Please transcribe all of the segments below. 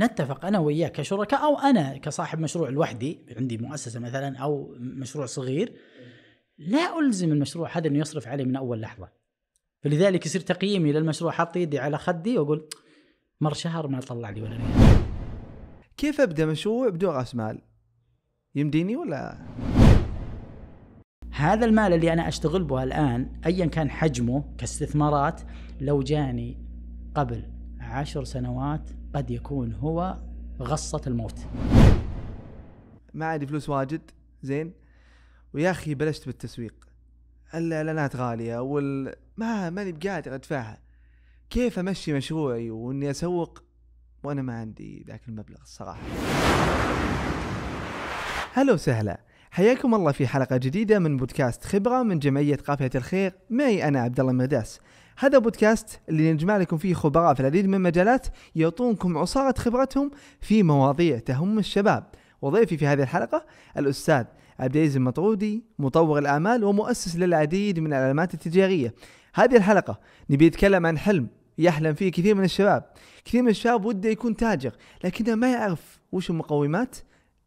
نتفق انا وياه كشركاء او انا كصاحب مشروع لوحدي عندي مؤسسه مثلا او مشروع صغير لا الزم المشروع هذا انه يصرف عليه من اول لحظه فلذلك يصير تقييمي للمشروع حاط ايدي على خدي واقول مر شهر ما طلع لي ولا ريال كيف ابدا مشروع بدون راس مال يمديني ولا هذا المال اللي انا اشتغل به الان ايا كان حجمه كاستثمارات لو جاني قبل عشر سنوات قد يكون هو غصة الموت ما عندي فلوس واجد زين ويا اخي بلشت بالتسويق الاعلانات غاليه وال ما ماني بقادر ادفعها كيف امشي مشروعي واني اسوق وانا ما عندي ذاك المبلغ الصراحه هلا وسهلا حياكم الله في حلقة جديدة من بودكاست خبرة من جمعية قافية الخير معي أنا عبد الله مرداس هذا بودكاست اللي نجمع لكم فيه خبراء في العديد من المجالات يعطونكم عصارة خبرتهم في مواضيع تهم الشباب وضيفي في هذه الحلقة الأستاذ عبد العزيز المطرودي مطور الآمال ومؤسس للعديد من العلامات التجارية هذه الحلقة نبي نتكلم عن حلم يحلم فيه كثير من الشباب كثير من الشباب وده يكون تاجر لكنه ما يعرف وش المقومات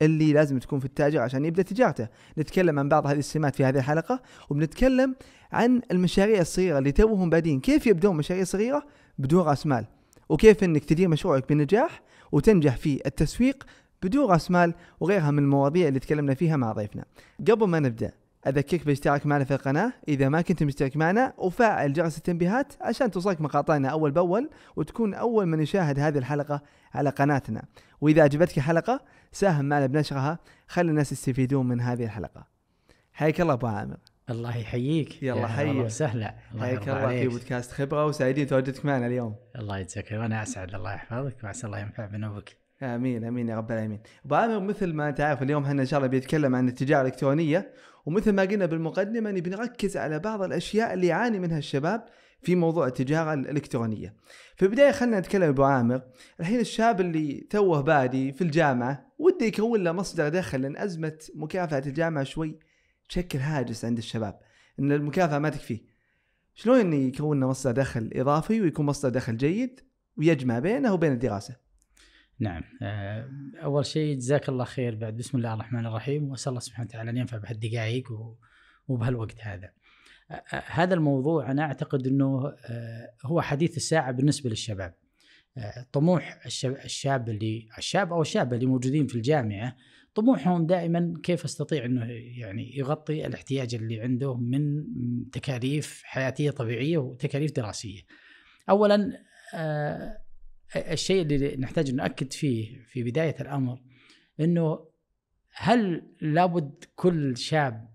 اللي لازم تكون في التاجر عشان يبدا تجارته نتكلم عن بعض هذه السمات في هذه الحلقه وبنتكلم عن المشاريع الصغيره اللي توهم بادين كيف يبدون مشاريع صغيره بدون راس مال وكيف انك تدير مشروعك بنجاح وتنجح في التسويق بدون راس مال وغيرها من المواضيع اللي تكلمنا فيها مع ضيفنا قبل ما نبدا اذكرك بالاشتراك معنا في القناه اذا ما كنت مشترك معنا وفعل جرس التنبيهات عشان توصلك مقاطعنا اول باول وتكون اول من يشاهد هذه الحلقه على قناتنا واذا عجبتك الحلقه ساهم معنا بنشرها خلي الناس يستفيدون من هذه الحلقه حياك الله ابو عامر الله يحييك يلا حيا سهلا حياك الله في بودكاست خبره وسعيدين تواجدك معنا اليوم الله يجزاك وانا اسعد الله يحفظك وعسى الله ينفع بنوبك امين امين يا رب العالمين ابو عامر مثل ما انت عارف اليوم احنا ان شاء الله بيتكلم عن التجاره الالكترونيه ومثل ما قلنا بالمقدمه اني بنركز على بعض الاشياء اللي يعاني منها الشباب في موضوع التجاره الالكترونيه في البدايه خلينا نتكلم ابو عامر الحين الشاب اللي توه بادي في الجامعه وده يكون له مصدر دخل لان ازمه مكافاه الجامعه شوي تشكل هاجس عند الشباب ان المكافاه ما تكفيه شلون انه يكون له مصدر دخل اضافي ويكون مصدر دخل جيد ويجمع بينه وبين الدراسه نعم آه، اول شيء جزاك الله خير بعد بسم الله الرحمن الرحيم واسال الله سبحانه وتعالى ان ينفع بهالدقائق وبهالوقت هذا آه، آه، هذا الموضوع انا اعتقد انه هو حديث الساعه بالنسبه للشباب طموح الشاب اللي الشاب او الشابه اللي موجودين في الجامعه طموحهم دائما كيف استطيع انه يعني يغطي الاحتياج اللي عنده من تكاليف حياتيه طبيعيه وتكاليف دراسيه. اولا آه، الشيء اللي نحتاج نؤكد فيه في بدايه الامر انه هل لابد كل شاب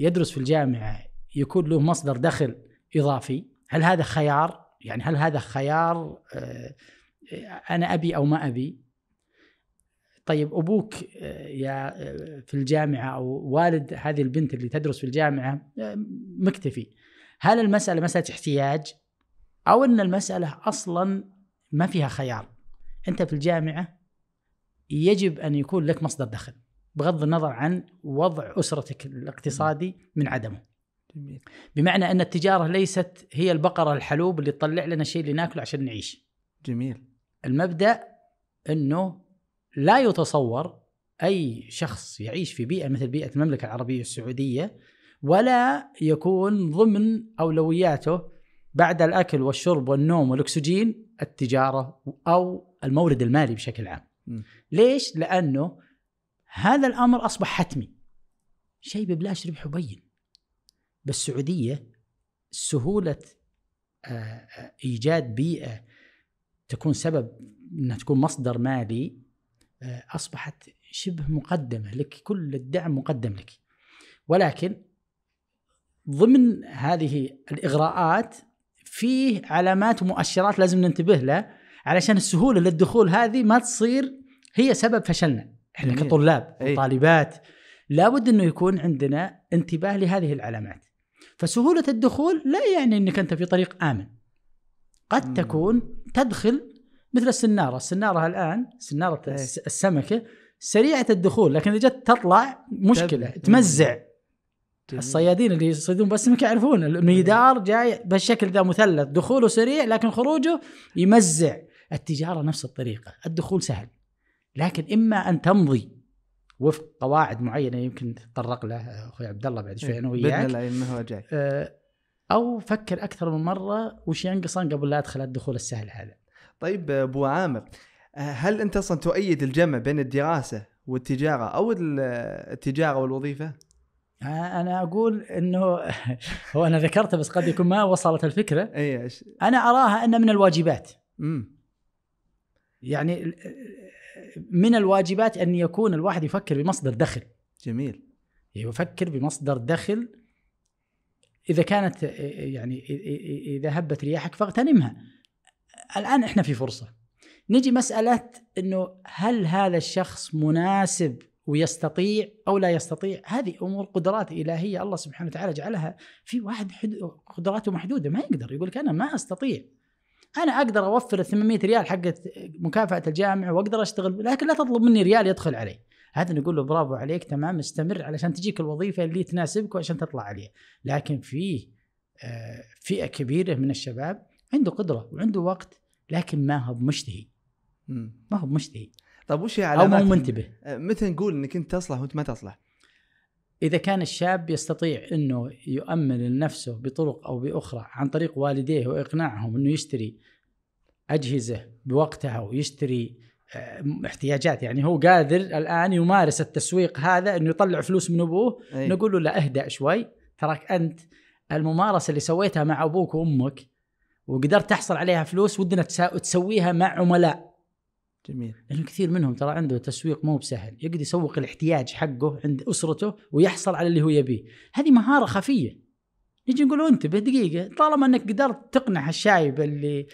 يدرس في الجامعه يكون له مصدر دخل اضافي؟ هل هذا خيار يعني هل هذا خيار آه، انا ابي او ما ابي طيب ابوك آه، يا آه، في الجامعه او والد هذه البنت اللي تدرس في الجامعه مكتفي هل المساله مساله احتياج او ان المساله اصلا ما فيها خيار انت في الجامعه يجب ان يكون لك مصدر دخل بغض النظر عن وضع اسرتك الاقتصادي من عدمه بمعنى ان التجاره ليست هي البقره الحلوب اللي تطلع لنا الشيء اللي ناكله عشان نعيش جميل المبدا انه لا يتصور اي شخص يعيش في بيئه مثل بيئه المملكه العربيه السعوديه ولا يكون ضمن اولوياته بعد الاكل والشرب والنوم والاكسجين التجاره او المورد المالي بشكل عام. م. ليش؟ لانه هذا الامر اصبح حتمي. شيء ببلاش ربح وبين. بالسعوديه سهوله آه، آه، ايجاد بيئه تكون سبب انها تكون مصدر مالي آه، اصبحت شبه مقدمه لك كل الدعم مقدم لك ولكن ضمن هذه الاغراءات فيه علامات ومؤشرات لازم ننتبه لها علشان السهوله للدخول هذه ما تصير هي سبب فشلنا احنا كطلاب إيه. وطالبات لابد انه يكون عندنا انتباه لهذه العلامات فسهوله الدخول لا يعني انك انت في طريق امن قد مم. تكون تدخل مثل السناره السناره الان سناره أيه. السمكه سريعه الدخول لكن اذا جت تطلع مشكله تب... تمزع جميل. الصيادين اللي يصيدون بالسمك يعرفون الميدار جاي بالشكل ذا مثلث دخوله سريع لكن خروجه يمزع التجاره نفس الطريقه الدخول سهل لكن اما ان تمضي وفق قواعد معينه يمكن نتطرق له اخوي عبد الله بعد شوي انا إيه، وياك باذن الله إيه، هو جاي آه، او فكر اكثر من مره وش ينقصان قبل لا ادخل الدخول السهل هذا. طيب آه، ابو عامر آه، هل انت اصلا تؤيد الجمع بين الدراسه والتجاره او التجاره والوظيفه؟ انا اقول انه هو انا ذكرته بس قد يكون ما وصلت الفكره إيه، ايش انا اراها انها من الواجبات امم يعني من الواجبات ان يكون الواحد يفكر بمصدر دخل جميل يفكر بمصدر دخل اذا كانت آه، آه، يعني اذا هبت رياحك فاغتنمها الان احنا في فرصه نجي مساله انه هل هذا الشخص مناسب ويستطيع او لا يستطيع هذه امور قدرات الهيه الله سبحانه وتعالى جعلها في واحد قدراته محدوده ما يقدر يقول لك انا ما استطيع انا اقدر اوفر ال 800 ريال حق مكافاه الجامعه واقدر اشتغل لكن لا تطلب مني ريال يدخل علي هذا نقول له برافو عليك تمام استمر علشان تجيك الوظيفه اللي تناسبك وعشان تطلع عليها لكن في آه، فئه كبيره من الشباب عنده قدره وعنده وقت لكن ما هو مشتهي ما هو مشتهي طيب وش هي علامات او مو منتبه آه، متى نقول انك انت تصلح وانت ما تصلح؟ اذا كان الشاب يستطيع انه يؤمن لنفسه بطرق او باخرى عن طريق والديه واقناعهم انه يشتري اجهزه بوقتها ويشتري آه، احتياجات يعني هو قادر الان يمارس التسويق هذا انه يطلع فلوس من ابوه أيه. نقول له لا اهدا شوي تراك انت الممارسه اللي سويتها مع ابوك وامك وقدرت تحصل عليها فلوس ودنا تسويها مع عملاء جميل لانه كثير منهم ترى عنده تسويق مو بسهل يقدر يسوق الاحتياج حقه عند اسرته ويحصل على اللي هو يبيه هذه مهاره خفيه نجي نقول انتبه دقيقة طالما انك قدرت تقنع الشايب اللي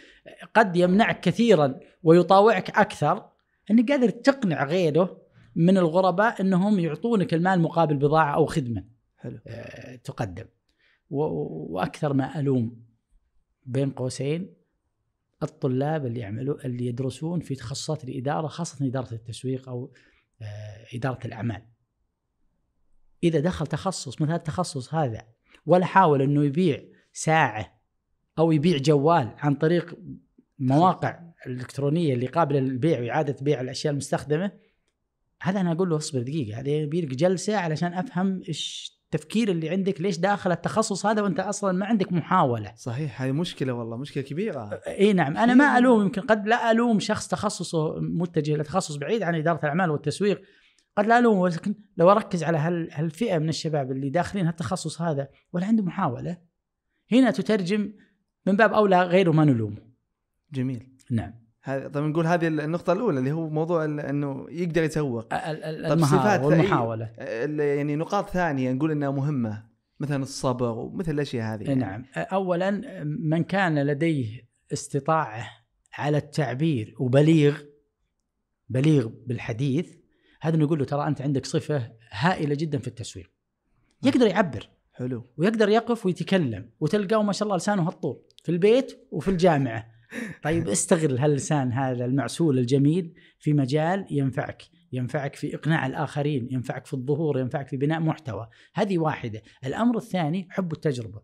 قد يمنعك كثيرا ويطاوعك اكثر انك قادر تقنع غيره من الغرباء انهم يعطونك المال مقابل بضاعة او خدمة حلو. آه، تقدم واكثر ما الوم بين قوسين الطلاب اللي يعملوا اللي يدرسون في تخصصات الاداره خاصه اداره التسويق او آه، اداره الاعمال. اذا دخل تخصص مثل التخصص هذا ولا حاول انه يبيع ساعه او يبيع جوال عن طريق مواقع الالكترونيه اللي قابله للبيع واعاده بيع الاشياء المستخدمه هذا انا اقول له اصبر دقيقه هذا يبي يعني لك جلسه علشان افهم ايش التفكير اللي عندك ليش داخل التخصص هذا وانت اصلا ما عندك محاوله صحيح هذه مشكله والله مشكله كبيره اي نعم انا ما الوم يمكن قد لا الوم شخص تخصصه متجه لتخصص بعيد عن اداره الاعمال والتسويق قد لا الوم ولكن لو اركز على هالفئه من الشباب اللي داخلين هالتخصص هذا ولا عنده محاوله هنا تترجم من باب اولى غيره ما نلومه جميل نعم طب نقول هذه النقطة الأولى اللي هو موضوع انه يقدر يتسوق طيب المهارة والمحاولة يعني نقاط ثانية نقول انها مهمة مثلا الصبر ومثل الاشياء هذه يعني. نعم اولا من كان لديه استطاعة على التعبير وبليغ بليغ بالحديث هذا نقول له ترى انت عندك صفة هائلة جدا في التسويق نعم. يقدر يعبر حلو ويقدر يقف ويتكلم وتلقاه ما شاء الله لسانه هالطول في البيت وفي الجامعة طيب استغل هاللسان هذا المعسول الجميل في مجال ينفعك ينفعك في اقناع الاخرين ينفعك في الظهور ينفعك في بناء محتوى هذه واحده الامر الثاني حب التجربه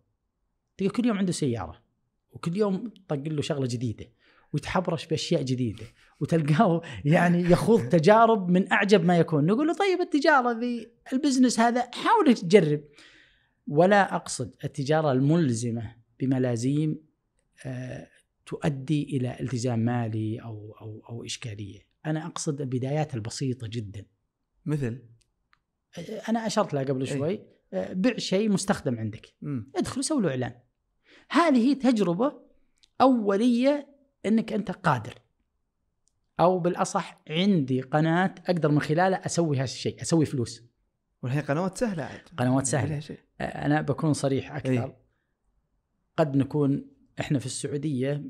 كل يوم عنده سياره وكل يوم طق له شغله جديده ويتحبرش باشياء جديده وتلقاه يعني يخوض تجارب من اعجب ما يكون نقول له طيب التجاره ذي البزنس هذا حاول تجرب ولا اقصد التجاره الملزمه بملازيم آه تؤدي الى التزام مالي او او او اشكاليه، انا اقصد البدايات البسيطه جدا. مثل انا اشرت لها قبل إيه. شوي أي. بع شيء مستخدم عندك م. ادخل وسوي له اعلان. هذه تجربه اوليه انك انت قادر او بالاصح عندي قناه اقدر من خلالها اسوي هذا الشيء، اسوي فلوس. والحين قنوات سهله عاد. قنوات يعني سهله. انا بكون صريح اكثر. أي. قد نكون احنا في السعوديه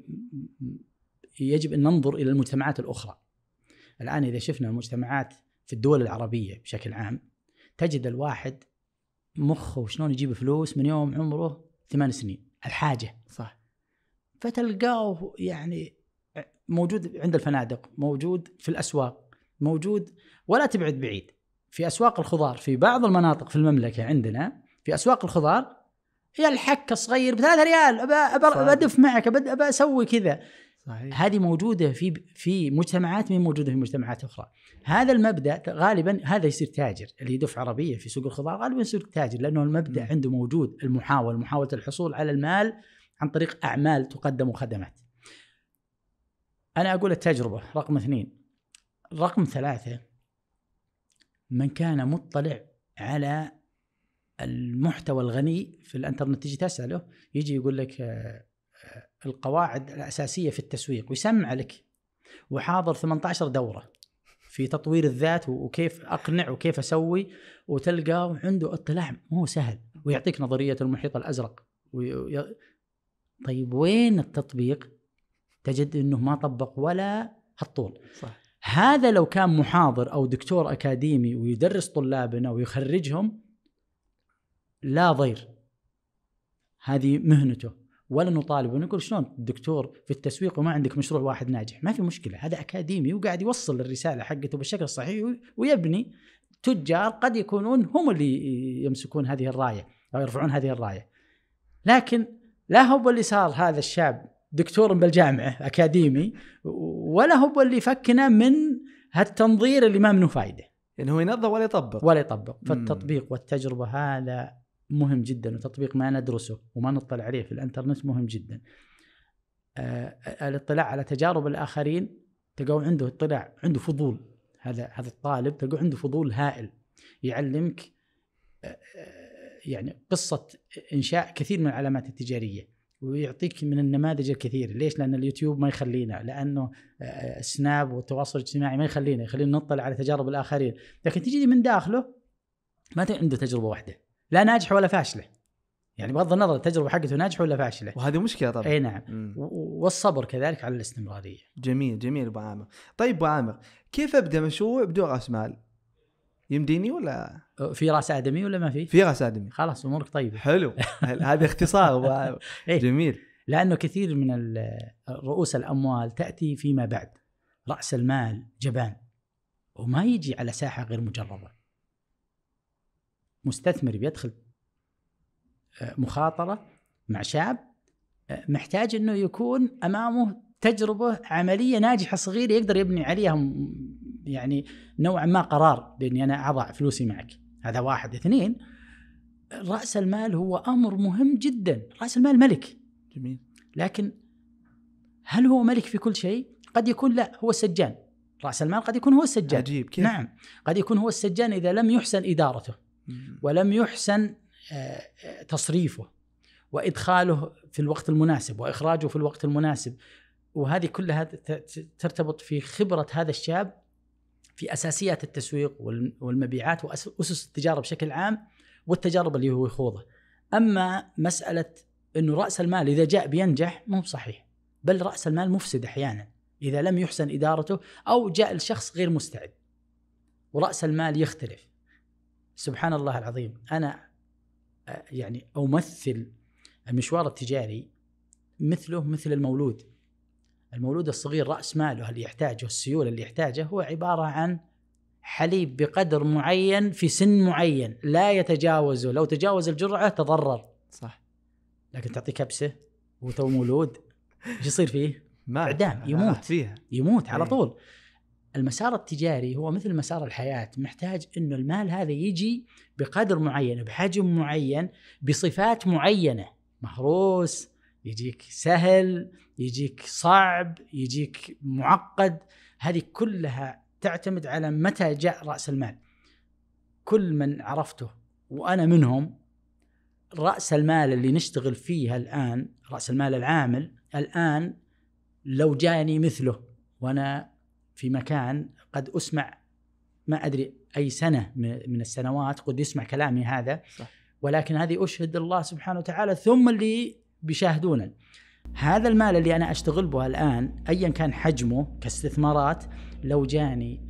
يجب ان ننظر الى المجتمعات الاخرى. الان اذا شفنا المجتمعات في الدول العربيه بشكل عام تجد الواحد مخه شلون يجيب فلوس من يوم عمره ثمان سنين الحاجه صح فتلقاه يعني موجود عند الفنادق موجود في الاسواق موجود ولا تبعد بعيد في اسواق الخضار في بعض المناطق في المملكه عندنا في اسواق الخضار يا الحك الصغير بثلاثة ريال بدف ادف معك بسوي اسوي كذا صحيح. هذه موجوده في في مجتمعات من موجوده في مجتمعات اخرى هذا المبدا غالبا هذا يصير تاجر اللي يدف عربيه في سوق الخضار غالبا يصير تاجر لانه المبدا م. عنده موجود المحاوله محاوله الحصول على المال عن طريق اعمال تقدم وخدمات انا اقول التجربه رقم اثنين رقم ثلاثه من كان مطلع على المحتوى الغني في الانترنت تجي تساله يجي يقول لك آه، آه، القواعد الاساسيه في التسويق ويسمع لك وحاضر 18 دوره في تطوير الذات وكيف اقنع وكيف اسوي وتلقى عنده اطلاع مو سهل ويعطيك نظريه المحيط الازرق وي... طيب وين التطبيق؟ تجد انه ما طبق ولا هالطول صح هذا لو كان محاضر او دكتور اكاديمي ويدرس طلابنا ويخرجهم لا ضير هذه مهنته ولا نطالبه ونقول شلون دكتور في التسويق وما عندك مشروع واحد ناجح ما في مشكله هذا اكاديمي وقاعد يوصل الرساله حقته بالشكل الصحيح ويبني تجار قد يكونون هم اللي يمسكون هذه الرايه او يرفعون هذه الرايه لكن لا هو اللي صار هذا الشاب دكتور بالجامعه اكاديمي ولا هو اللي فكنا من هالتنظير اللي ما منه فائده انه يعني هو ينظر ولا يطبق ولا يطبق فالتطبيق والتجربه هذا مهم جدا وتطبيق ما ندرسه وما نطلع عليه في الانترنت مهم جدا آه، الاطلاع على تجارب الاخرين تلقاه عنده اطلاع عنده فضول هذا هذا الطالب تلقاه عنده فضول هائل يعلمك آه، آه، يعني قصه انشاء كثير من العلامات التجاريه ويعطيك من النماذج الكثير ليش لان اليوتيوب ما يخلينا لانه السناب والتواصل الاجتماعي ما يخلينا يخلينا نطلع على تجارب الاخرين لكن تجي من داخله ما عنده تجربه واحده لا ناجحه ولا فاشله يعني بغض النظر التجربه حقته ناجحه ولا فاشله وهذه مشكله طبعا اي نعم مم. والصبر كذلك على الاستمراريه جميل جميل ابو عامر طيب ابو عامر كيف ابدا مشروع بدون راس مال يمديني ولا أه، في راس ادمي ولا ما في في راس ادمي خلاص امورك طيبه حلو هذا اختصار ابو عامر جميل لانه كثير من رؤوس الاموال تاتي فيما بعد راس المال جبان وما يجي على ساحه غير مجربه مستثمر بيدخل آه، مخاطره مع شاب آه، محتاج انه يكون امامه تجربه عمليه ناجحه صغيره يقدر يبني عليها يعني نوعا ما قرار باني انا اضع فلوسي معك هذا واحد اثنين راس المال هو امر مهم جدا راس المال ملك جميل لكن هل هو ملك في كل شيء قد يكون لا هو السجان راس المال قد يكون هو السجان عجيب كيف؟ نعم قد يكون هو السجان اذا لم يحسن ادارته ولم يحسن آه، آه، تصريفه وادخاله في الوقت المناسب واخراجه في الوقت المناسب وهذه كلها ترتبط في خبره هذا الشاب في اساسيات التسويق والمبيعات واسس التجاره بشكل عام والتجارب اللي هو يخوضها. اما مساله انه راس المال اذا جاء بينجح مو صحيح بل راس المال مفسد احيانا اذا لم يحسن ادارته او جاء الشخص غير مستعد. وراس المال يختلف سبحان الله العظيم انا آه، يعني امثل المشوار التجاري مثله مثل المولود المولود الصغير راس ماله اللي يحتاجه السيوله اللي يحتاجه هو عباره عن حليب بقدر معين في سن معين لا يتجاوزه لو تجاوز الجرعه تضرر صح لكن تعطيه كبسه وتو مولود ايش يصير فيه؟ ما اعدام يموت فيها يموت على إيه. طول المسار التجاري هو مثل مسار الحياة محتاج أنه المال هذا يجي بقدر معين بحجم معين بصفات معينة مهروس يجيك سهل يجيك صعب يجيك معقد هذه كلها تعتمد على متى جاء رأس المال كل من عرفته وأنا منهم رأس المال اللي نشتغل فيها الآن رأس المال العامل الآن لو جاني مثله وأنا في مكان قد اسمع ما ادري اي سنه من السنوات قد يسمع كلامي هذا صح. ولكن هذه اشهد الله سبحانه وتعالى ثم اللي بيشاهدونا هذا المال اللي انا اشتغل به الان ايا كان حجمه كاستثمارات لو جاني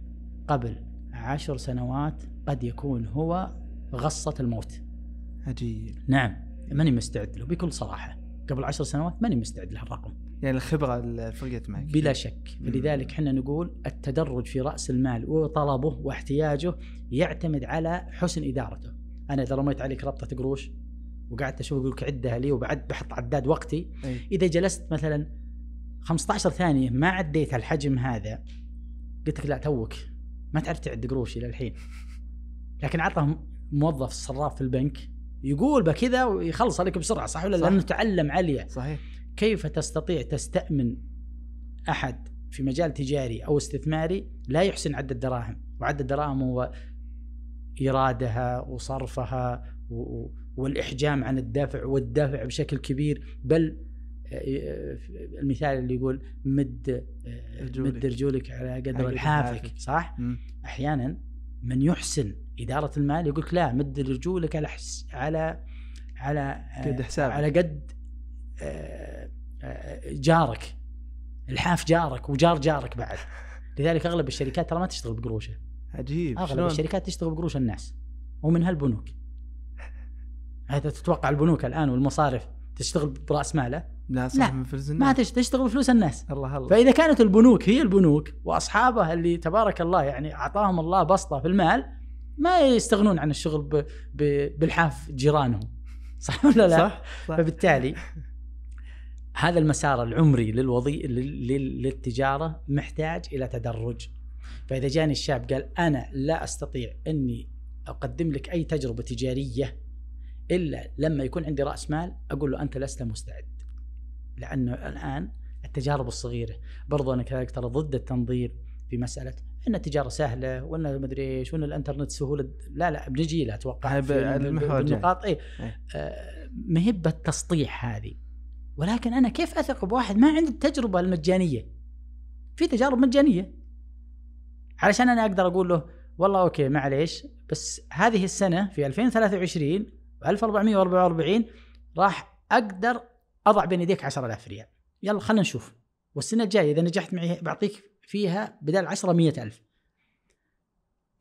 قبل عشر سنوات قد يكون هو غصه الموت عجيب نعم ماني مستعد له بكل صراحه قبل عشر سنوات ماني مستعد لهالرقم يعني الخبره فرقت معك بلا شك فلذلك احنا نقول التدرج في راس المال وطلبه واحتياجه يعتمد على حسن ادارته انا اذا رميت عليك ربطه قروش وقعدت اشوف اقول لك عدها لي وبعد بحط عداد وقتي أي. اذا جلست مثلا 15 ثانيه ما عديت الحجم هذا قلت لك لا توك ما تعرف تعد قروش الى الحين لكن عطهم موظف صراف في البنك يقول بكذا ويخلص عليك بسرعه صح ولا صح. لانه تعلم عليه صحيح كيف تستطيع تستأمن أحد في مجال تجاري أو استثماري لا يحسن عد الدراهم وعد الدراهم هو إيرادها وصرفها والإحجام عن الدفع والدفع بشكل كبير بل آه، آه، المثال اللي يقول مد رجولك. آه، مد رجولك على قدر الحافك صح؟ احيانا من يحسن اداره المال يقول لا مد رجولك على حس على على قد حسابك على قد آه، آه، جارك الحاف جارك وجار جارك بعد لذلك اغلب الشركات ترى ما تشتغل بقروشه عجيب اغلب شلون؟ الشركات تشتغل بقروش الناس ومنها البنوك هذا تتوقع البنوك الان والمصارف تشتغل براس ماله لا صح لا فلوس الناس ما تشتغل بفلوس الناس الله الله فاذا كانت البنوك هي البنوك واصحابها اللي تبارك الله يعني اعطاهم الله بسطه في المال ما يستغنون عن الشغل ب... ب... بالحاف جيرانهم صح ولا لا؟ صح, صح. فبالتالي هذا المسار العمري للوظي... للتجاره محتاج الى تدرج فاذا جاني الشاب قال انا لا استطيع اني اقدم لك اي تجربه تجاريه الا لما يكون عندي راس مال اقول له انت لست مستعد لانه الان التجارب الصغيره برضو انا كذلك ترى ضد التنظير في مساله ان التجاره سهله وان ادري ايش وان الانترنت سهوله لا لا بنجي له اتوقع في النقاط اي إيه. آه، ما هي بالتسطيح هذه ولكن انا كيف اثق بواحد ما عنده التجربه المجانيه في تجارب مجانيه علشان انا اقدر اقول له والله اوكي معليش بس هذه السنه في 2023 و1444 راح اقدر اضع بين يديك 10000 ريال يلا خلينا نشوف والسنه الجايه اذا نجحت معي بعطيك فيها بدل 10 100000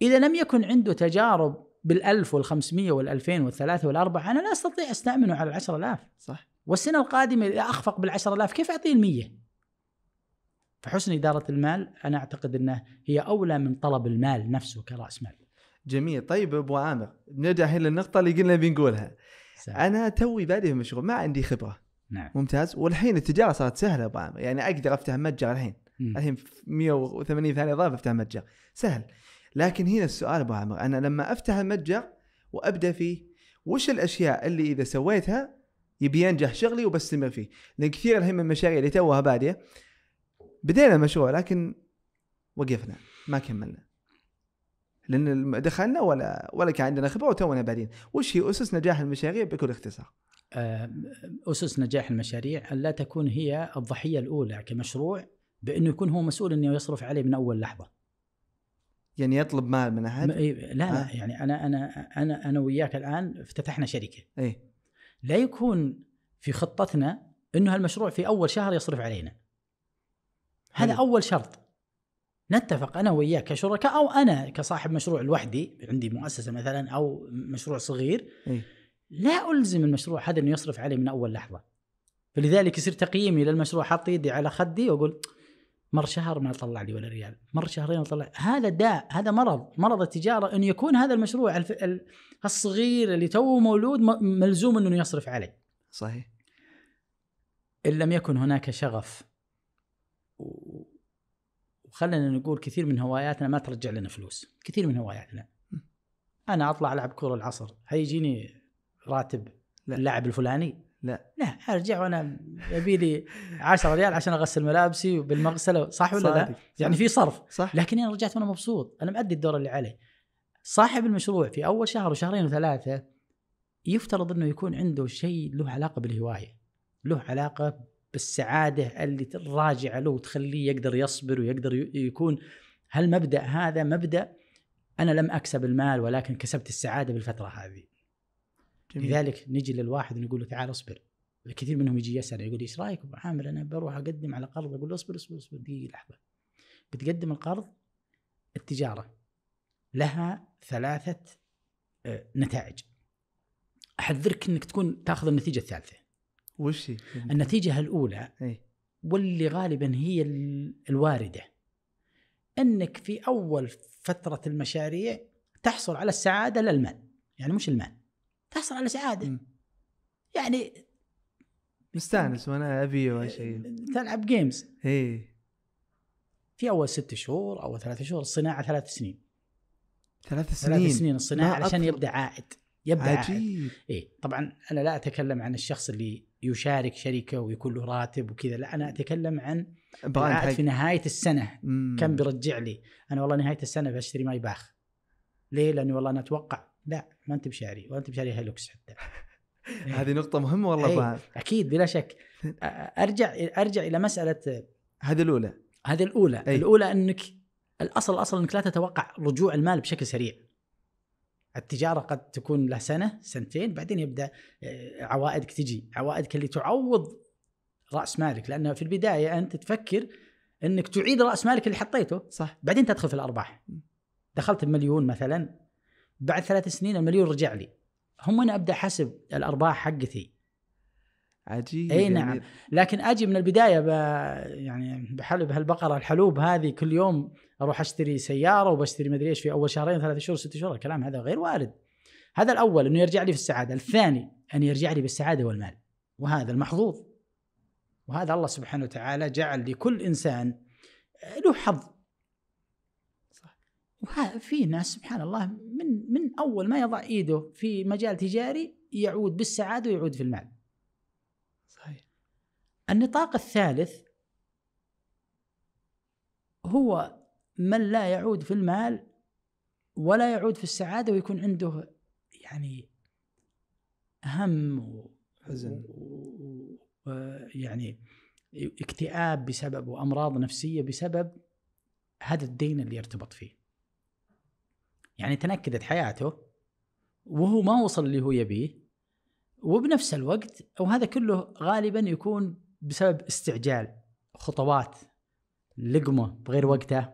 اذا لم يكن عنده تجارب بال1000 وال500 وال2000 والثلاثه والاربعه انا لا استطيع استامنه على ال10000 صح والسنه القادمه اذا اخفق بال 10000 كيف اعطيه ال 100 فحسن اداره المال انا اعتقد انه هي اولى من طلب المال نفسه كراس مال جميل طيب ابو عامر نرجع هنا للنقطه اللي قلنا بنقولها سهل. انا توي بادئ في المشروع ما عندي خبره نعم ممتاز والحين التجاره صارت سهله ابو عامر يعني اقدر افتح متجر الحين م. الحين 180 ثانيه ضعف افتح متجر سهل لكن هنا السؤال ابو عامر انا لما افتح المتجر وابدا فيه وش الاشياء اللي اذا سويتها يبي ينجح شغلي وبستمر فيه لان كثير الحين من المشاريع اللي توها باديه بدينا مشروع لكن وقفنا ما كملنا لان دخلنا ولا ولا كان عندنا خبره وتونا بادين وش هي اسس نجاح المشاريع بكل اختصار آه، اسس نجاح المشاريع ان لا تكون هي الضحيه الاولى كمشروع بانه يكون هو مسؤول انه يصرف عليه من اول لحظه يعني يطلب مال من احد؟ إيه، لا, لا آه. يعني انا انا انا انا وياك الان افتتحنا شركه. ايه لا يكون في خطتنا انه هالمشروع في اول شهر يصرف علينا هذا اول شرط نتفق انا وياه كشركاء او انا كصاحب مشروع لوحدي عندي مؤسسه مثلا او مشروع صغير لا الزم المشروع هذا انه يصرف علي من اول لحظه فلذلك يصير تقييمي للمشروع حاط يدي على خدي واقول مر شهر ما طلع لي ولا ريال مر شهرين ما طلع هذا داء هذا مرض مرض التجاره ان يكون هذا المشروع الصغير اللي توه مولود ملزوم انه يصرف عليه صحيح ان لم يكن هناك شغف وخلنا نقول كثير من هواياتنا ما ترجع لنا فلوس كثير من هواياتنا انا اطلع العب كره العصر هيجيني راتب اللاعب الفلاني لا لا ارجع وانا ابي لي 10 ريال عشان اغسل ملابسي وبالمغسله صح ولا لا؟ يعني في صرف صح لكن انا رجعت وانا مبسوط انا مادي الدور اللي علي صاحب المشروع في اول شهر وشهرين وثلاثه يفترض انه يكون عنده شيء له علاقه بالهوايه له علاقه بالسعاده اللي الراجعه له وتخليه يقدر يصبر ويقدر يكون هالمبدا هذا مبدا انا لم اكسب المال ولكن كسبت السعاده بالفتره هذه جميل. لذلك نجي للواحد ونقول له تعال اصبر الكثير منهم يجي يسال يقول لي ايش رايك ابو عامر انا بروح اقدم على قرض اقول له اصبر اصبر اصبر دقيقه لحظه بتقدم القرض التجاره لها ثلاثه آه، نتائج احذرك انك تكون تاخذ النتيجه الثالثه وش هي؟ النتيجه الاولى واللي غالبا هي الوارده انك في اول فتره المشاريع تحصل على السعاده للمال يعني مش المال تحصل على سعاده م. يعني مستانس وانا ابي شيء آه، تلعب جيمز اي في اول ست شهور اول ثلاث شهور الصناعه ثلاث سنين ثلاث سنين ثلاث سنين الصناعه علشان يبدا عائد يبدا عجيب اي طبعا انا لا اتكلم عن الشخص اللي يشارك شركه ويكون له راتب وكذا لا انا اتكلم عن العائد في نهايه السنه مم. كم بيرجع لي انا والله نهايه السنه بشتري ماي باخ ليه لاني والله انا اتوقع لا ما انت بشاري ولا انت بشاري هيلوكس حتى هذه نقطة مهمة والله إيه، بعد اكيد بلا شك ارجع ارجع الى مسألة هذه الأولى هذه الأولى أي. الأولى انك الاصل الاصل انك لا تتوقع رجوع المال بشكل سريع التجارة قد تكون لها سنة سنتين بعدين يبدأ آه، عوائدك تجي عوائدك اللي تعوض رأس مالك لأنه في البداية أنت تفكر أنك تعيد رأس مالك اللي حطيته صح بعدين تدخل في الأرباح دخلت بمليون مثلا بعد ثلاث سنين المليون رجع لي هم انا ابدا احسب الارباح حقتي عجيب اي نعم لكن اجي من البدايه ب... يعني بحلب هالبقره الحلوب هذه كل يوم اروح اشتري سياره وبشتري مدري ايش في اول شهرين ثلاث شهور ست شهور الكلام هذا غير وارد هذا الاول انه يرجع لي في السعاده الثاني ان يرجع لي بالسعاده والمال وهذا المحظوظ وهذا الله سبحانه وتعالى جعل لكل انسان له حظ وفي ناس سبحان الله من من اول ما يضع ايده في مجال تجاري يعود بالسعاده ويعود في المال. صحيح. النطاق الثالث هو من لا يعود في المال ولا يعود في السعاده ويكون عنده يعني هم وحزن ويعني اكتئاب بسبب وامراض نفسيه بسبب هذا الدين اللي يرتبط فيه. يعني تنكدت حياته وهو ما وصل اللي هو يبيه وبنفس الوقت وهذا كله غالبا يكون بسبب استعجال خطوات لقمه بغير وقته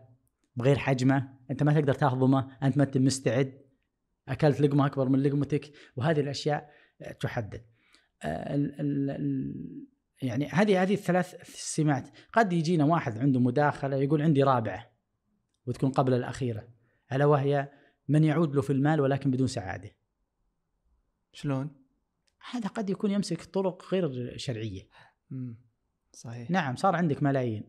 بغير حجمه انت ما تقدر تهضمه انت ما انت مستعد اكلت لقمه اكبر من لقمتك وهذه الاشياء تحدد الـ آه، الـ يعني هذه هذه الثلاث سمات قد يجينا واحد عنده مداخله يقول عندي رابعه وتكون قبل الاخيره الا وهي من يعود له في المال ولكن بدون سعاده شلون هذا قد يكون يمسك طرق غير شرعيه امم صحيح نعم صار عندك ملايين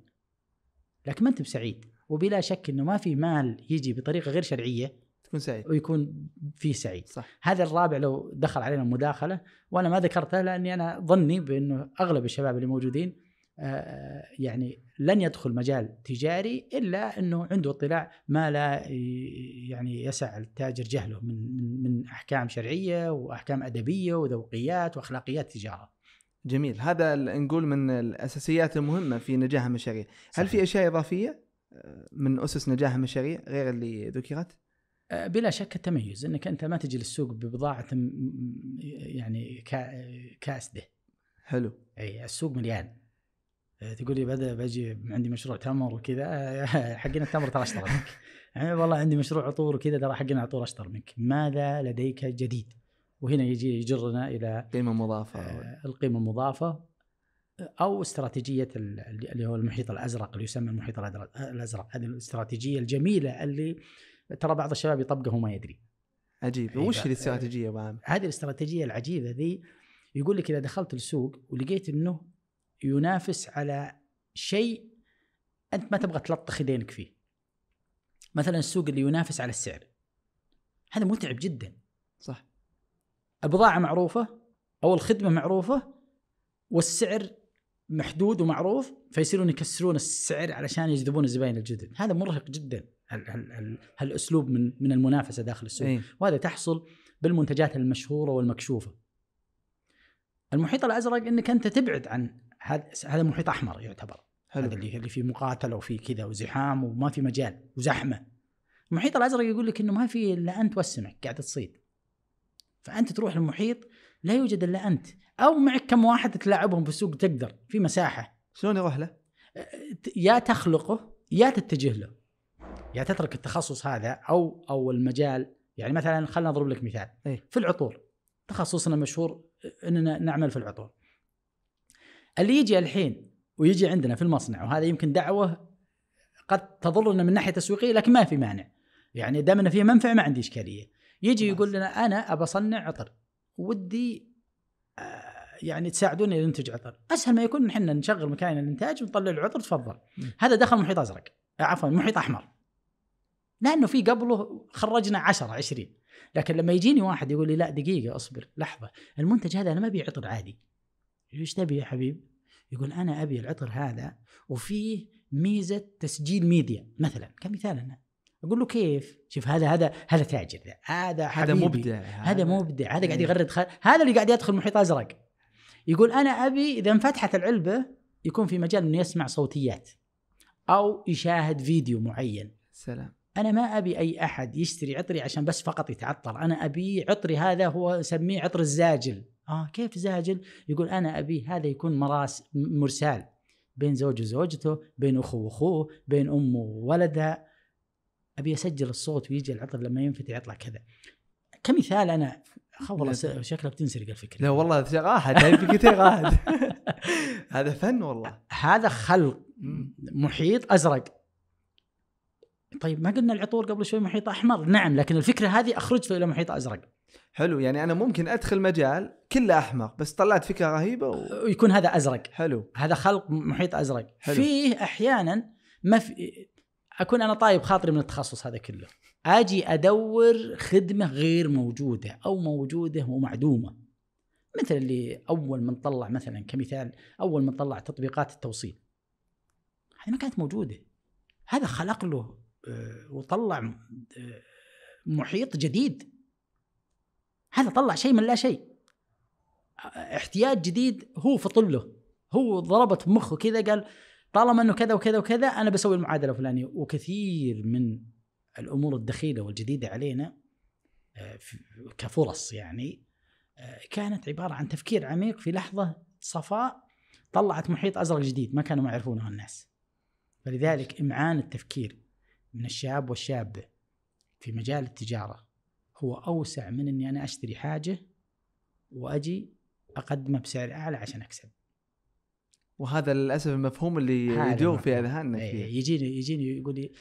لكن ما انت بسعيد وبلا شك انه ما في مال يجي بطريقه غير شرعيه تكون سعيد ويكون فيه سعيد صح. هذا الرابع لو دخل علينا مداخله وانا ما ذكرته لاني انا ظني بانه اغلب الشباب اللي موجودين آه، يعني لن يدخل مجال تجاري الا انه عنده اطلاع ما لا يعني يسع التاجر جهله من من من احكام شرعيه واحكام ادبيه وذوقيات واخلاقيات تجاره. جميل هذا نقول من الاساسيات المهمه في نجاح المشاريع، هل في اشياء اضافيه آه، من اسس نجاح المشاريع غير اللي ذكرت؟ آه، بلا شك التميز انك انت ما تجي للسوق ببضاعه يعني كاسده. حلو. اي السوق مليان آه، تقول لي بدا بجي عندي مشروع تمر وكذا آه، حقنا التمر ترى اشطر منك يعني والله عندي مشروع عطور وكذا ترى حقنا عطور اشطر منك ماذا لديك جديد وهنا يجي يجرنا الى قيمه مضافه القيمه المضافه او استراتيجيه اللي هو المحيط الازرق اللي يسمى المحيط الازرق هذه الاستراتيجيه الجميله اللي ترى بعض الشباب يطبقها وما يدري عجيب وش الاستراتيجيه هذه الاستراتيجيه العجيبه ذي يقول لك اذا دخلت السوق ولقيت انه ينافس على شيء انت ما تبغى تلطخ يدينك فيه مثلا السوق اللي ينافس على السعر هذا متعب جدا صح البضاعه معروفه او الخدمه معروفه والسعر محدود ومعروف فيصيرون يكسرون السعر علشان يجذبون الزباين الجدد هذا مرهق جدا هالاسلوب من من المنافسه داخل السوق أيه. وهذا تحصل بالمنتجات المشهوره والمكشوفه المحيط الازرق انك انت تبعد عن هذا هذا محيط احمر يعتبر حلو. هذا اللي اللي فيه مقاتله وفي كذا وزحام وما في مجال وزحمه المحيط الازرق يقول لك انه ما في الا انت والسمك قاعد تصيد فانت تروح المحيط لا يوجد الا انت او معك كم واحد تلاعبهم في السوق تقدر في مساحه شلون يروح له؟ يا تخلقه يا تتجه له يا تترك التخصص هذا او او المجال يعني مثلا خلينا اضرب لك مثال إيه؟ في العطور تخصصنا مشهور اننا نعمل في العطور اللي يجي الحين ويجي عندنا في المصنع وهذا يمكن دعوه قد تضرنا من ناحيه تسويقيه لكن ما في مانع يعني دام انه فيه منفعه ما عندي اشكاليه يجي يقول لنا انا ابى اصنع عطر ودي آه، يعني تساعدوني ننتج عطر اسهل ما يكون احنا نشغل مكاين الانتاج ونطلع العطر تفضل هذا دخل محيط ازرق آه، عفوا محيط احمر لانه في قبله خرجنا 10 20 لكن لما يجيني واحد يقول لي لا دقيقه اصبر لحظه المنتج هذا انا ما ابي عطر عادي ايش تبي يا حبيب؟ يقول انا ابي العطر هذا وفيه ميزه تسجيل ميديا مثلا كمثال انا اقول له كيف؟ شوف هذا هذا هذا تاجر ذا هذا حبيبي هذا مبدع هذا مبدع هذا قاعد إيه. يغرد خل... هذا اللي قاعد يدخل محيط ازرق يقول انا ابي اذا انفتحت العلبه يكون في مجال انه يسمع صوتيات او يشاهد فيديو معين سلام انا ما ابي اي احد يشتري عطري عشان بس فقط يتعطر انا ابي عطري هذا هو سميه عطر الزاجل اه كيف زاجل يقول انا ابي هذا يكون مراس مرسال بين زوج وزوجته بين اخو واخوه بين امه وولدها ابي اسجل الصوت ويجي العطر لما ينفتح يطلع كذا كمثال انا خبر شكلها بتنسرق الفكره لا والله راحت هذه كثير راحت هذا فن والله هذا خلق محيط ازرق طيب ما قلنا العطور قبل شوي محيط احمر نعم لكن الفكره هذه اخرجته الى محيط ازرق حلو يعني انا ممكن ادخل مجال كله احمر بس طلعت فكره رهيبه و... ويكون هذا ازرق حلو هذا خلق محيط ازرق حلو. فيه احيانا ما في اكون انا طايب خاطري من التخصص هذا كله اجي ادور خدمه غير موجوده او موجوده ومعدومه مثل اللي اول من طلع مثلا كمثال اول من طلع تطبيقات التوصيل هذه ما كانت موجوده هذا خلق له آه، وطلع آه، محيط جديد هذا طلع شيء من لا شيء احتياج جديد هو فطله له هو ضربت مخه كذا قال طالما انه كذا وكذا وكذا انا بسوي المعادله الفلانيه وكثير من الامور الدخيله والجديده علينا آه، كفرص يعني آه، كانت عباره عن تفكير عميق في لحظه صفاء طلعت محيط ازرق جديد ما كانوا ما يعرفونه الناس فلذلك امعان التفكير من الشاب والشابه في مجال التجاره هو اوسع من اني انا اشتري حاجه واجي اقدمه بسعر اعلى عشان اكسب وهذا للاسف المفهوم اللي يدور في اذهاننا إيه، يجيني يجيني يقول لي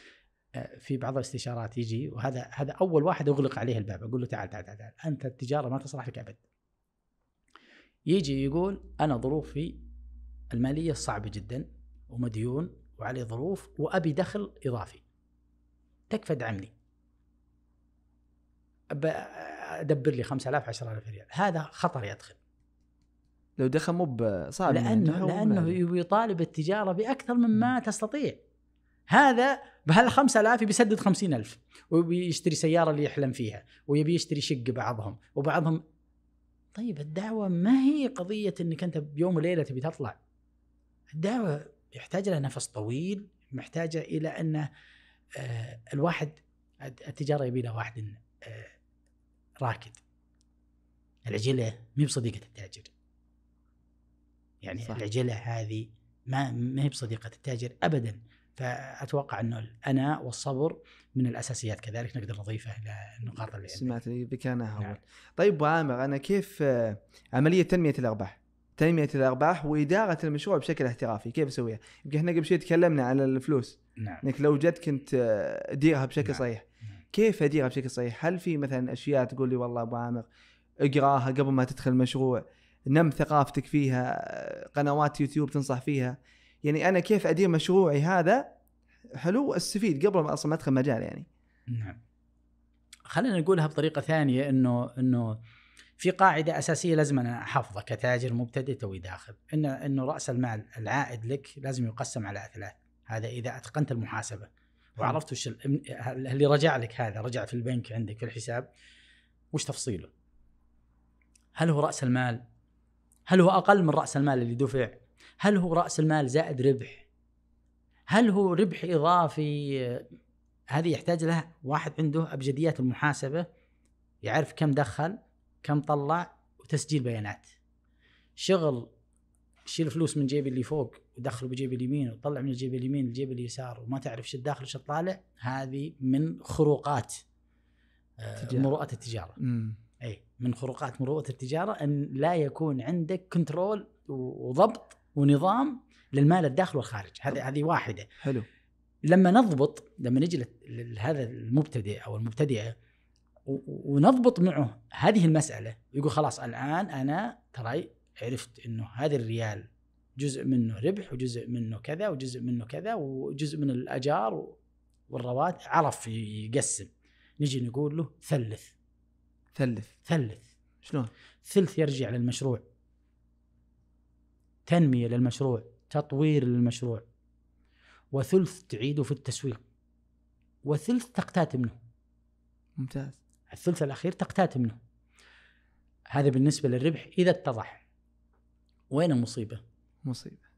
آه، في بعض الاستشارات يجي وهذا هذا اول واحد اغلق عليه الباب اقول له تعال تعال تعال, انت التجاره ما تصلح لك ابد يجي يقول انا ظروفي الماليه صعبه جدا ومديون وعليه ظروف وابي دخل اضافي تكفى ادعمني ادبر لي 5000 10000 ريال هذا خطر يدخل لو دخل مو صعب لانه لانه يطالب التجاره باكثر مما تستطيع هذا بهال 5000 بيسدد 50000 وبيشتري سياره اللي يحلم فيها ويبي يشتري شق بعضهم وبعضهم طيب الدعوه ما هي قضيه انك انت بيوم وليله تبي تطلع الدعوه يحتاج لها نفس طويل محتاجه الى انه آه، الواحد التجاره يبي لها واحد آه، راكد العجله ما بصديقه التاجر يعني صح. العجله هذه ما ما هي بصديقه التاجر ابدا فاتوقع انه أنا والصبر من الاساسيات كذلك نقدر نضيفه الى النقاط اللي سمعت بك انا هون نعم. طيب وعامر انا كيف آه، عمليه تنميه الارباح؟ تنميه الارباح واداره المشروع بشكل احترافي كيف اسويها؟ يمكن احنا قبل شوي تكلمنا على الفلوس نعم انك لو جت كنت أديرها آه، بشكل نعم. صحيح كيف اديرها بشكل صحيح؟ هل في مثلا اشياء تقول لي والله ابو عامر اقراها قبل ما تدخل المشروع، نم ثقافتك فيها، قنوات يوتيوب تنصح فيها، يعني انا كيف ادير مشروعي هذا حلو استفيد قبل ما اصلا ما ادخل مجال يعني. نعم. خلينا نقولها بطريقه ثانيه انه انه في قاعده اساسيه لازم انا احفظها كتاجر مبتدئ توي داخل انه انه راس المال العائد لك لازم يقسم على ثلاث هذا اذا اتقنت المحاسبه وعرفت وش اللي رجع لك هذا رجع في البنك عندك في الحساب وش تفصيله هل هو راس المال هل هو اقل من راس المال اللي دفع هل هو راس المال زائد ربح هل هو ربح اضافي هذه يحتاج لها واحد عنده ابجديات المحاسبه يعرف كم دخل كم طلع وتسجيل بيانات شغل تشيل فلوس من جيب اللي فوق ودخله بجيب اليمين وتطلع من الجيب اليمين لجيب اليسار وما تعرف شو الداخل ايش الطالع هذه من خروقات آه، مروءة التجارة مم. اي من خروقات مروءة التجارة ان لا يكون عندك كنترول وضبط ونظام للمال الداخل والخارج هذه هذه واحدة حلو لما نضبط لما نجي لهذا المبتدئ او المبتدئه ونضبط معه هذه المساله يقول خلاص الان انا تراي عرفت انه هذا الريال جزء منه ربح وجزء منه كذا وجزء منه كذا وجزء من الاجار والرواتب عرف يقسم نجي نقول له ثلث ثلث ثلث شلون؟ ثلث يرجع للمشروع تنميه للمشروع تطوير للمشروع وثلث تعيده في التسويق وثلث تقتات منه ممتاز الثلث الاخير تقتات منه هذا بالنسبه للربح اذا اتضح وين المصيبه؟ مصيبه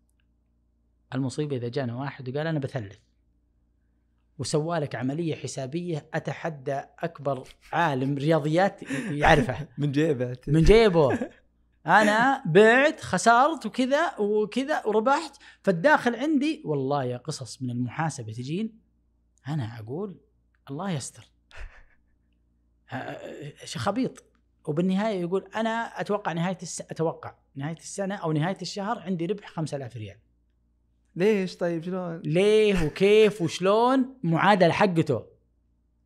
المصيبه اذا جانا واحد وقال انا بثلث وسوى لك عمليه حسابيه اتحدى اكبر عالم رياضيات يعرفه من جيبه من جيبه انا بعت خسرت وكذا وكذا وربحت فالداخل عندي والله يا قصص من المحاسبه تجين انا اقول الله يستر أه، أه، خبيط وبالنهايه يقول انا اتوقع نهايه السنه اتوقع نهايه السنه او نهايه الشهر عندي ربح 5000 ريال ليش طيب شلون؟ ليه وكيف وشلون؟ معادله حقته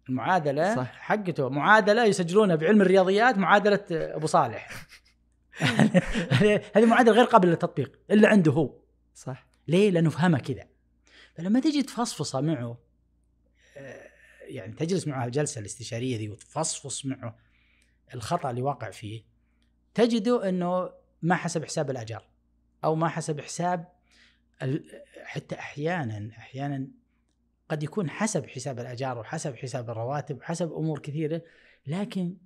المعادله صح. حقته معادله يسجلونها بعلم الرياضيات معادله ابو صالح هذه معادله غير قابله للتطبيق الا عنده هو صح ليه؟ لانه فهمها كذا فلما تجي تفصفصه معه آه، يعني تجلس معه الجلسه الاستشاريه ذي وتفصفص معه الخطا اللي واقع فيه تجده انه ما حسب حساب الاجار او ما حسب حساب حتى احيانا احيانا قد يكون حسب حساب الاجار وحسب حساب الرواتب وحسب امور كثيره لكن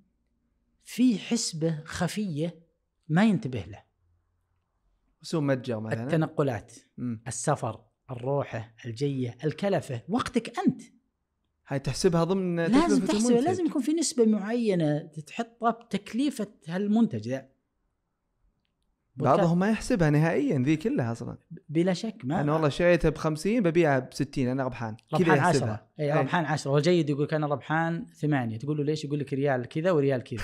في حسبه خفيه ما ينتبه له. سوق متجر مثلا التنقلات م. السفر الروحه الجيه الكلفه وقتك انت هاي تحسبها ضمن لازم تحسبها لازم يكون في نسبه معينه تحطها بتكلفه هالمنتج ذا بعضهم ما يحسبها نهائيا ذي كلها اصلا بلا شك ما انا والله شريتها ب 50 ببيعها ب 60 انا ربحان ربحان 10 اي ربحان 10 والجيد يقول لك انا ربحان 8 تقول له ليش؟ يقول لك ريال كذا وريال كذا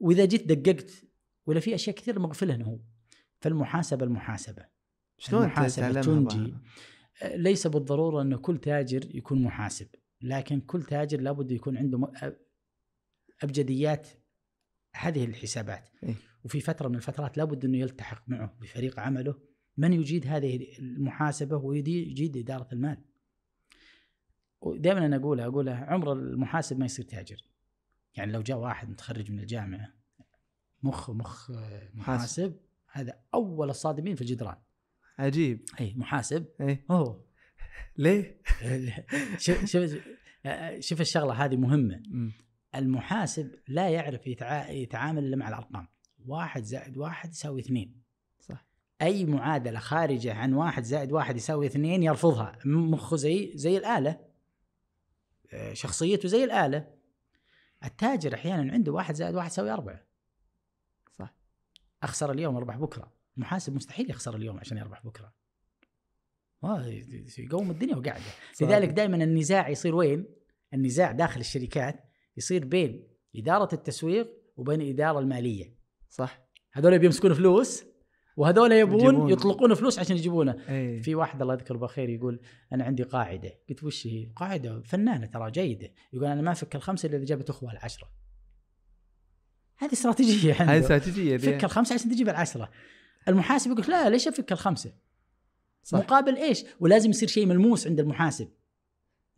واذا جيت دققت ولا في اشياء كثير مغفلها هو فالمحاسبه المحاسبه شلون المحاسبه تنجي أه، ليس بالضروره انه كل تاجر يكون محاسب لكن كل تاجر لابد يكون عنده ابجديات هذه الحسابات إيه؟ وفي فتره من الفترات لابد انه يلتحق معه بفريق عمله من يجيد هذه المحاسبه ويجيد اداره المال. ودائما انا اقولها اقولها عمر المحاسب ما يصير تاجر. يعني لو جاء واحد متخرج من الجامعه مخ مخ محاسب هذا اول الصادمين في الجدران. عجيب. اي محاسب اي هو ليه؟ شوف شوف الشغله هذه مهمه. المحاسب لا يعرف يتعامل الا مع الارقام واحد زائد واحد يساوي اثنين صح اي معادله خارجه عن واحد زائد واحد يساوي اثنين يرفضها مخه زي زي الاله آه، شخصيته زي الاله التاجر احيانا عنده واحد زائد واحد يساوي اربعه صح اخسر اليوم اربح بكره محاسب مستحيل يخسر اليوم عشان يربح بكره يقوم الدنيا وقاعده لذلك دائما النزاع يصير وين؟ النزاع داخل الشركات يصير بين اداره التسويق وبين الاداره الماليه صح هذول بيمسكون فلوس وهذول يبون يطلقون فلوس عشان يجيبونه أيه. في واحد الله يذكره بالخير يقول انا عندي قاعده قلت وش هي قاعده فنانه ترى جيده يقول انا ما افك الخمسه الا اذا جابت اخوها العشره هذه استراتيجيه هذه استراتيجيه فك الخمسه عشان تجيب العشره المحاسب يقول لا ليش افك الخمسه صح. مقابل ايش ولازم يصير شيء ملموس عند المحاسب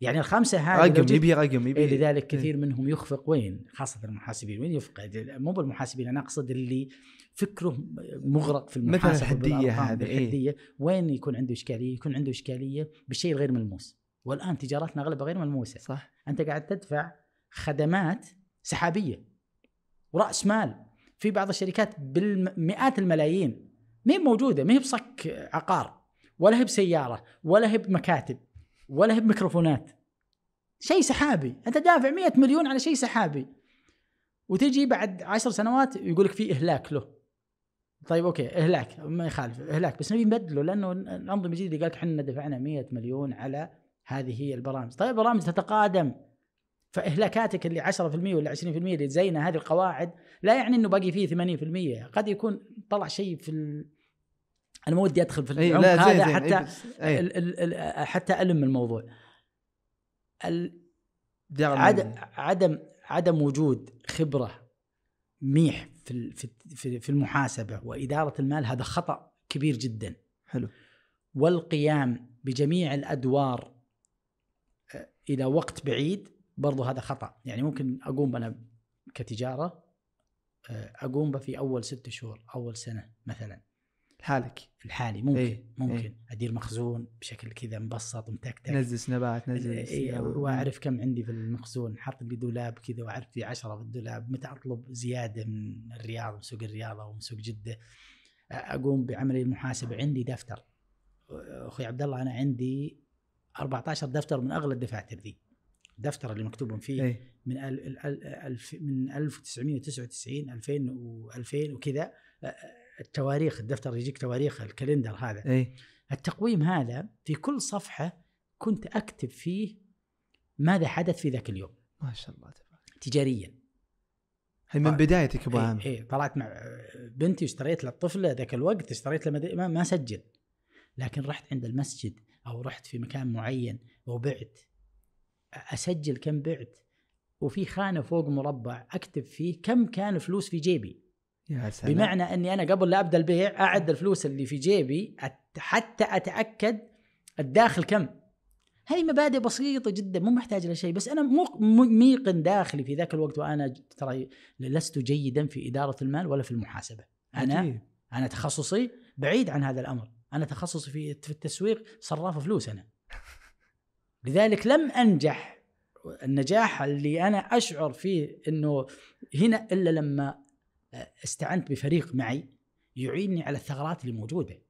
يعني الخمسه هذه رقم يبي رقم يبي إيه، لذلك إيه. كثير إيه. منهم يخفق وين خاصه المحاسبين وين يفقد مو بالمحاسبين انا اقصد اللي فكره مغرق في المحاسبه مثلا الحديه هذه الحديه إيه؟ وين يكون عنده اشكاليه يكون عنده اشكاليه بالشيء الغير ملموس والان تجارتنا اغلبها غير ملموسه صح انت قاعد تدفع خدمات سحابيه وراس مال في بعض الشركات بالمئات الملايين ما هي موجوده ما هي بصك عقار ولا هي بسياره ولا هي بمكاتب ولا هي بميكروفونات شيء سحابي انت دافع 100 مليون على شيء سحابي وتجي بعد عشر سنوات يقول لك في اهلاك له طيب اوكي اهلاك ما يخالف اهلاك بس نبي نبدله لانه الانظمه الجديده قالت احنا دفعنا 100 مليون على هذه البرامج طيب البرامج تتقادم فاهلاكاتك اللي 10% ولا 20% اللي زينا هذه القواعد لا يعني انه باقي فيه 80% قد يكون طلع شيء في ال... انا ما ودي ادخل في العمق هذا حتى حتى الم الموضوع عدم عدم عدم وجود خبره ميح في في في المحاسبه واداره المال هذا خطا كبير جدا حلو والقيام بجميع الادوار آه، الى وقت بعيد برضو هذا خطا يعني ممكن اقوم انا كتجاره آه، اقوم به في اول ست شهور اول سنه مثلا لحالك لحالي ممكن إيه؟ ممكن إيه؟ ادير مخزون بشكل كذا مبسط متكتك نزل سنابات نزل إيه, إيه، واعرف كم عندي في المخزون حاط لي دولاب كذا واعرف في 10 في الدولاب متى اطلب زياده من الرياض من سوق الرياض او من سوق جده اقوم بعملي المحاسبه عندي دفتر اخوي عبد الله انا عندي 14 دفتر من اغلى الدفاتر ذي الدفتر اللي مكتوب فيه إيه؟ من الـ الـ الـ من 1999 2000 و2000 وكذا التواريخ الدفتر يجيك تواريخ الكالندر هذا أي. التقويم هذا في كل صفحه كنت اكتب فيه ماذا حدث في ذاك اليوم ما شاء الله تبارك تجاريا هي من بدايتك ابو إيه، عامر اي طلعت مع بنتي واشتريت للطفله ذاك الوقت اشتريت لها ما, ما سجل لكن رحت عند المسجد او رحت في مكان معين وبعت اسجل كم بعت وفي خانه فوق مربع اكتب فيه كم كان فلوس في جيبي يا سلام. بمعنى اني انا قبل لا ابدا البيع اعد الفلوس اللي في جيبي حتى اتاكد الداخل كم هذه مبادئ بسيطة جدا مو محتاجة لشيء بس أنا مو ميقن داخلي في ذاك الوقت وأنا ترى لست جيدا في إدارة المال ولا في المحاسبة أنا أنا تخصصي بعيد عن هذا الأمر أنا تخصصي في التسويق صراف فلوس أنا لذلك لم أنجح النجاح اللي أنا أشعر فيه أنه هنا إلا لما استعنت بفريق معي يعينني على الثغرات اللي موجوده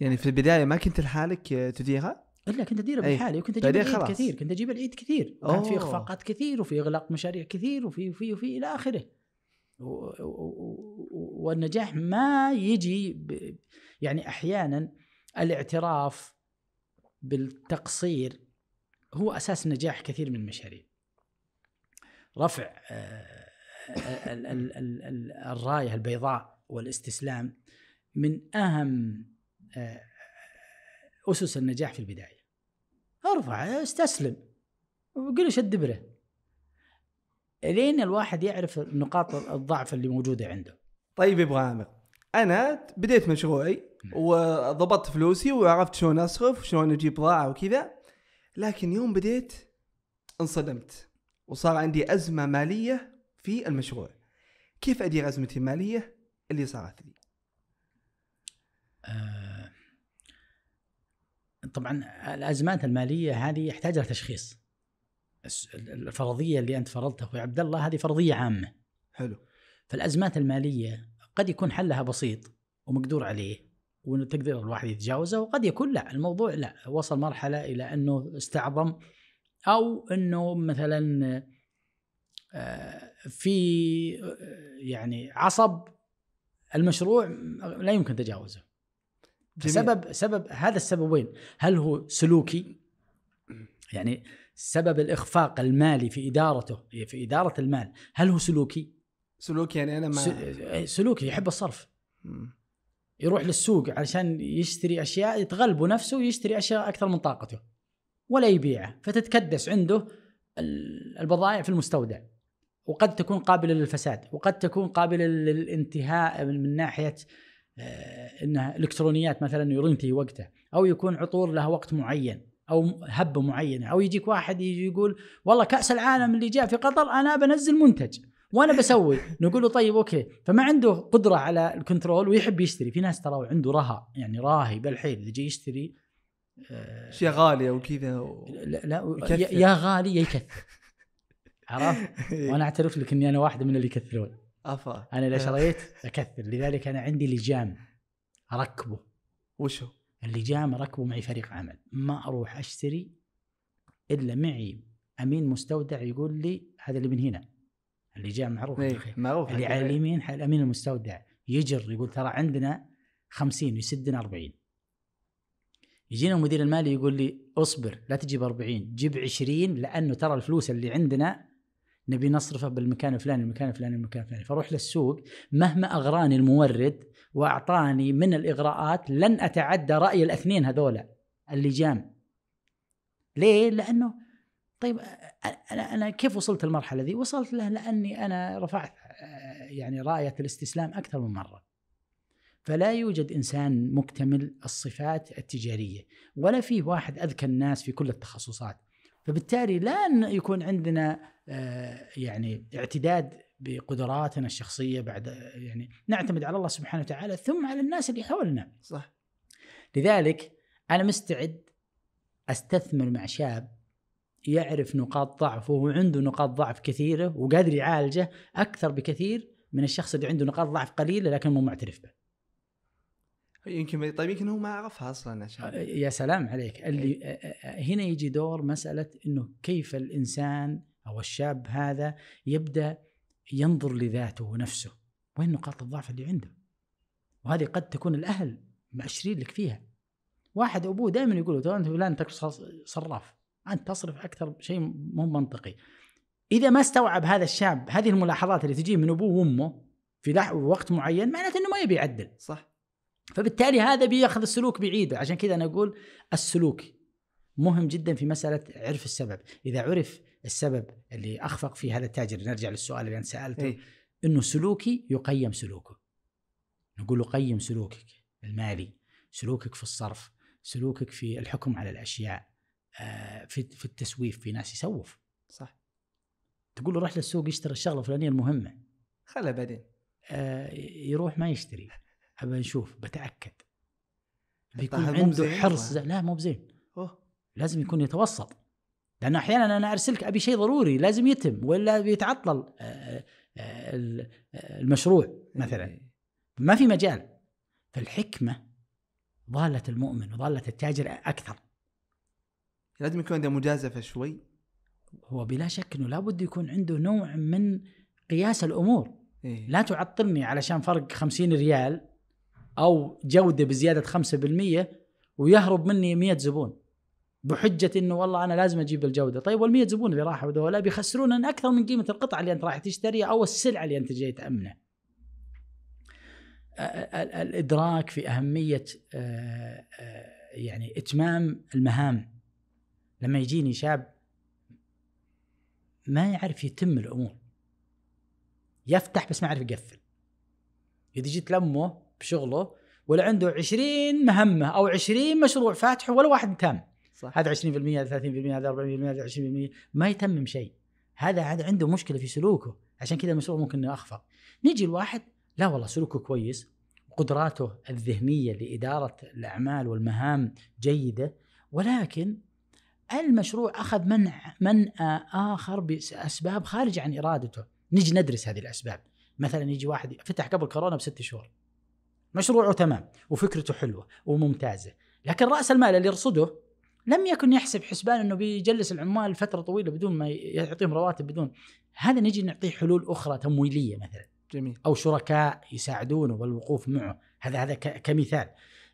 يعني في البدايه ما كنت لحالك تديرها؟ الا كنت اديرها بحالي وكنت اجيب العيد خلاص. كثير كنت اجيب العيد كثير كان في اخفاقات كثير وفي اغلاق مشاريع كثير وفي وفي وفي الى اخره والنجاح ما يجي ب... يعني احيانا الاعتراف بالتقصير هو اساس نجاح كثير من المشاريع رفع آه، الرايه البيضاء والاستسلام من اهم آه، اسس النجاح في البدايه ارفع استسلم وقل شد دبره لين الواحد يعرف نقاط الضعف اللي موجوده عنده طيب ابو عامر انا بديت مشروعي نعم. وضبطت فلوسي وعرفت شلون اصرف وشلون اجيب بضاعه وكذا لكن يوم بديت انصدمت وصار عندي ازمه ماليه في المشروع كيف ادير ازمتي الماليه اللي صارت لي؟ آه طبعا الازمات الماليه هذه يحتاج لها تشخيص الفرضيه اللي انت فرضتها اخوي عبد الله هذه فرضيه عامه حلو فالازمات الماليه قد يكون حلها بسيط ومقدور عليه وتقدر الواحد يتجاوزه وقد يكون لا الموضوع لا وصل مرحله الى انه استعظم او انه مثلا آه، في آه، يعني عصب المشروع لا يمكن تجاوزه جميل. سبب سبب هذا السببين هل هو سلوكي يعني سبب الاخفاق المالي في ادارته في اداره المال هل هو سلوكي سلوكي يعني انا ما آه، سلوكي يحب الصرف يروح للسوق علشان يشتري اشياء يتغلب نفسه ويشتري اشياء اكثر من طاقته ولا يبيعه فتتكدس عنده البضائع في المستودع وقد تكون قابله للفساد وقد تكون قابله للانتهاء من ناحيه آه، انها الكترونيات مثلا ينتهي وقته او يكون عطور لها وقت معين او هبه معينه او يجيك واحد يجي يقول والله كاس العالم اللي جاء في قطر انا بنزل منتج وانا بسوي نقول له طيب اوكي فما عنده قدره على الكنترول ويحب يشتري في ناس ترى عنده رهى يعني راهي بالحيل اللي جاي يشتري آه، اشياء غاليه وكذا و... لا, لا يا غالي يكثر عرفت؟ إيه. وانا اعترف لك اني انا واحد من اللي يكثرون افا انا اذا إيه. شريت اكثر لذلك انا عندي لجام اركبه وشو؟ اللجام اركبه معي فريق عمل ما اروح اشتري الا معي امين مستودع يقول لي هذا اللي من هنا اللجام معروف إيه، معروف اللي على اليمين الامين المستودع يجر يقول ترى عندنا 50 يسدنا 40 يجينا المدير المالي يقول لي اصبر لا تجيب 40 جيب 20 لانه ترى الفلوس اللي عندنا نبي نصرفه بالمكان الفلاني المكان الفلاني المكان الفلاني فاروح للسوق مهما اغراني المورد واعطاني من الاغراءات لن اتعدى راي الاثنين هذولا اللجام ليه؟ لانه طيب انا انا كيف وصلت المرحله ذي؟ وصلت لها لاني انا رفعت آه، يعني رايه الاستسلام اكثر من مره. فلا يوجد انسان مكتمل الصفات التجاريه، ولا فيه واحد اذكى الناس في كل التخصصات. فبالتالي لا يكون عندنا آه، يعني اعتداد بقدراتنا الشخصيه بعد يعني نعتمد على الله سبحانه وتعالى ثم على الناس اللي حولنا. صح. لذلك انا مستعد استثمر مع شاب يعرف نقاط ضعفه وعنده نقاط ضعف كثيره وقادر يعالجه اكثر بكثير من الشخص اللي عنده نقاط ضعف قليله لكن مو معترف به. يمكن طيب يمكن هو ما عرفها اصلا عشان آه، يا سلام عليك اللي إيه. آه، آه، هنا يجي دور مساله انه كيف الانسان او الشاب هذا يبدا ينظر لذاته ونفسه وين نقاط الضعف اللي عنده وهذه قد تكون الاهل مأشرين لك فيها واحد ابوه دائما يقول له انت فلان صراف انت تصرف اكثر شيء مو منطقي اذا ما استوعب هذا الشاب هذه الملاحظات اللي تجيه من ابوه وامه في وقت معين معناته انه ما يبي يعدل صح فبالتالي هذا بياخذ السلوك بعيده عشان كذا انا اقول السلوك مهم جدا في مساله عرف السبب اذا عرف السبب اللي اخفق فيه هذا التاجر نرجع للسؤال اللي انت سالته إيه؟ انه سلوكي يقيم سلوكه نقول له قيم سلوكك المالي سلوكك في الصرف سلوكك في الحكم على الاشياء آه، في في التسويف في ناس يسوف صح تقول له روح للسوق اشتري الشغله الفلانيه المهمه خلها بعدين آه يروح ما يشتري ابى نشوف بتاكد طيب، بيكون عنده حرص طيب. زي... لا مو بزين لازم يكون يتوسط لان احيانا انا ارسلك ابي شيء ضروري لازم يتم ولا بيتعطل آه، آه، آه، المشروع إيه. مثلا ما في مجال فالحكمه ضاله المؤمن وضاله التاجر اكثر لازم يكون عنده مجازفه شوي هو بلا شك انه لابد يكون عنده نوع من قياس الامور إيه؟ لا تعطلني علشان فرق 50 ريال او جوده بزياده 5% ويهرب مني 100 زبون بحجه انه والله انا لازم اجيب الجوده، طيب وال 100 زبون اللي راحوا ذولا بيخسرون اكثر من قيمه القطعه اللي انت راح تشتريها او السلعه اللي انت جاي تامنها. الادراك في اهميه آه، آه، يعني اتمام المهام لما يجيني شاب ما يعرف يتم الامور يفتح بس ما يعرف يقفل اذا جيت لامه بشغله ولا عنده 20 مهمه او 20 مشروع فاتحه ولا واحد تم صح. هذا 20% هذا 30% هذا 40% هذا 20% ما يتمم شيء هذا هذا عنده مشكله في سلوكه عشان كذا المشروع ممكن انه اخفق نيجي الواحد لا والله سلوكه كويس قدراته الذهنيه لاداره الاعمال والمهام جيده ولكن المشروع اخذ منع منأى اخر باسباب خارجه عن ارادته نجي ندرس هذه الاسباب مثلا يجي واحد فتح قبل كورونا بست شهور مشروعه تمام وفكرته حلوه وممتازه لكن راس المال اللي يرصده لم يكن يحسب حسبان انه بيجلس العمال فتره طويله بدون ما يعطيهم رواتب بدون هذا نجي نعطيه حلول اخرى تمويليه مثلا جميل او شركاء يساعدونه والوقوف معه هذا هذا كمثال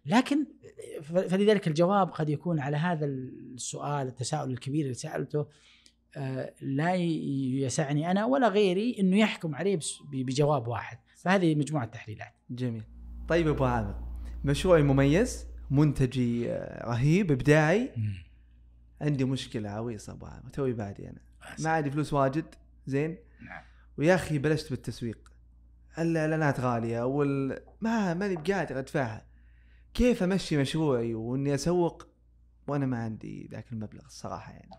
لكن فلذلك الجواب قد يكون على هذا السؤال التساؤل الكبير اللي سالته آه، لا يسعني انا ولا غيري انه يحكم عليه بجواب واحد فهذه مجموعه تحليلات جميل طيب ابو عامر مشروعي مميز منتجي آه، رهيب ابداعي عندي مشكله عويصه ابو عامر توي بعدي انا ما عندي فلوس واجد زين نعم ويا اخي بلشت بالتسويق الاعلانات غاليه وال ما ماني بقادر ادفعها كيف امشي مشروعي واني اسوق وانا ما عندي ذاك المبلغ الصراحه يعني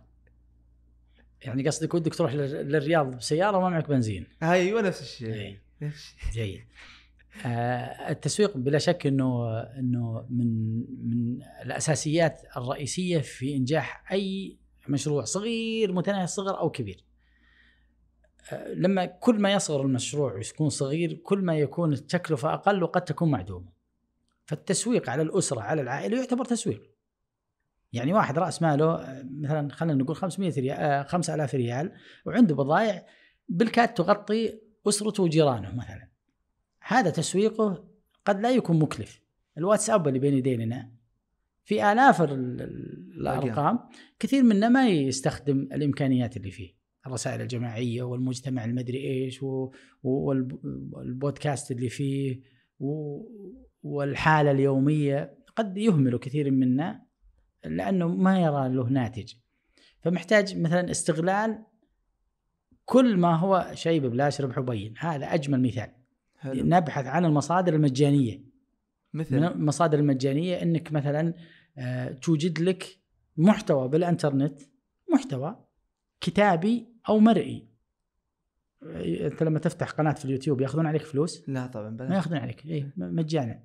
يعني قصدك ودك تروح للرياض بسياره وما معك بنزين ايوه نفس الشيء نفس الشيء جيد آه، التسويق بلا شك انه انه من من الاساسيات الرئيسيه في انجاح اي مشروع صغير متناهي الصغر او كبير. آه، لما كل ما يصغر المشروع ويكون صغير كل ما يكون التكلفه اقل وقد تكون معدومه. فالتسويق على الاسره على العائله يعتبر تسويق. يعني واحد راس ماله آه، مثلا خلينا نقول 500 ريال 5000 ريال وعنده بضائع بالكاد تغطي اسرته وجيرانه مثلا. هذا تسويقه قد لا يكون مكلف الواتساب اللي بين يدينا في آلاف الأرقام كثير منا ما يستخدم الإمكانيات اللي فيه الرسائل الجماعية والمجتمع المدري إيش والبودكاست اللي فيه والحالة اليومية قد يهمله كثير منا لأنه ما يرى له ناتج فمحتاج مثلا استغلال كل ما هو شيء ببلاش ربح وبين هذا أجمل مثال حلو. نبحث عن المصادر المجانيه مثل من المصادر المجانيه انك مثلا آه، توجد لك محتوى بالانترنت محتوى كتابي او مرئي آه، انت لما تفتح قناه في اليوتيوب ياخذون عليك فلوس؟ لا طبعا بلاش ما ياخذون عليك اي مجانا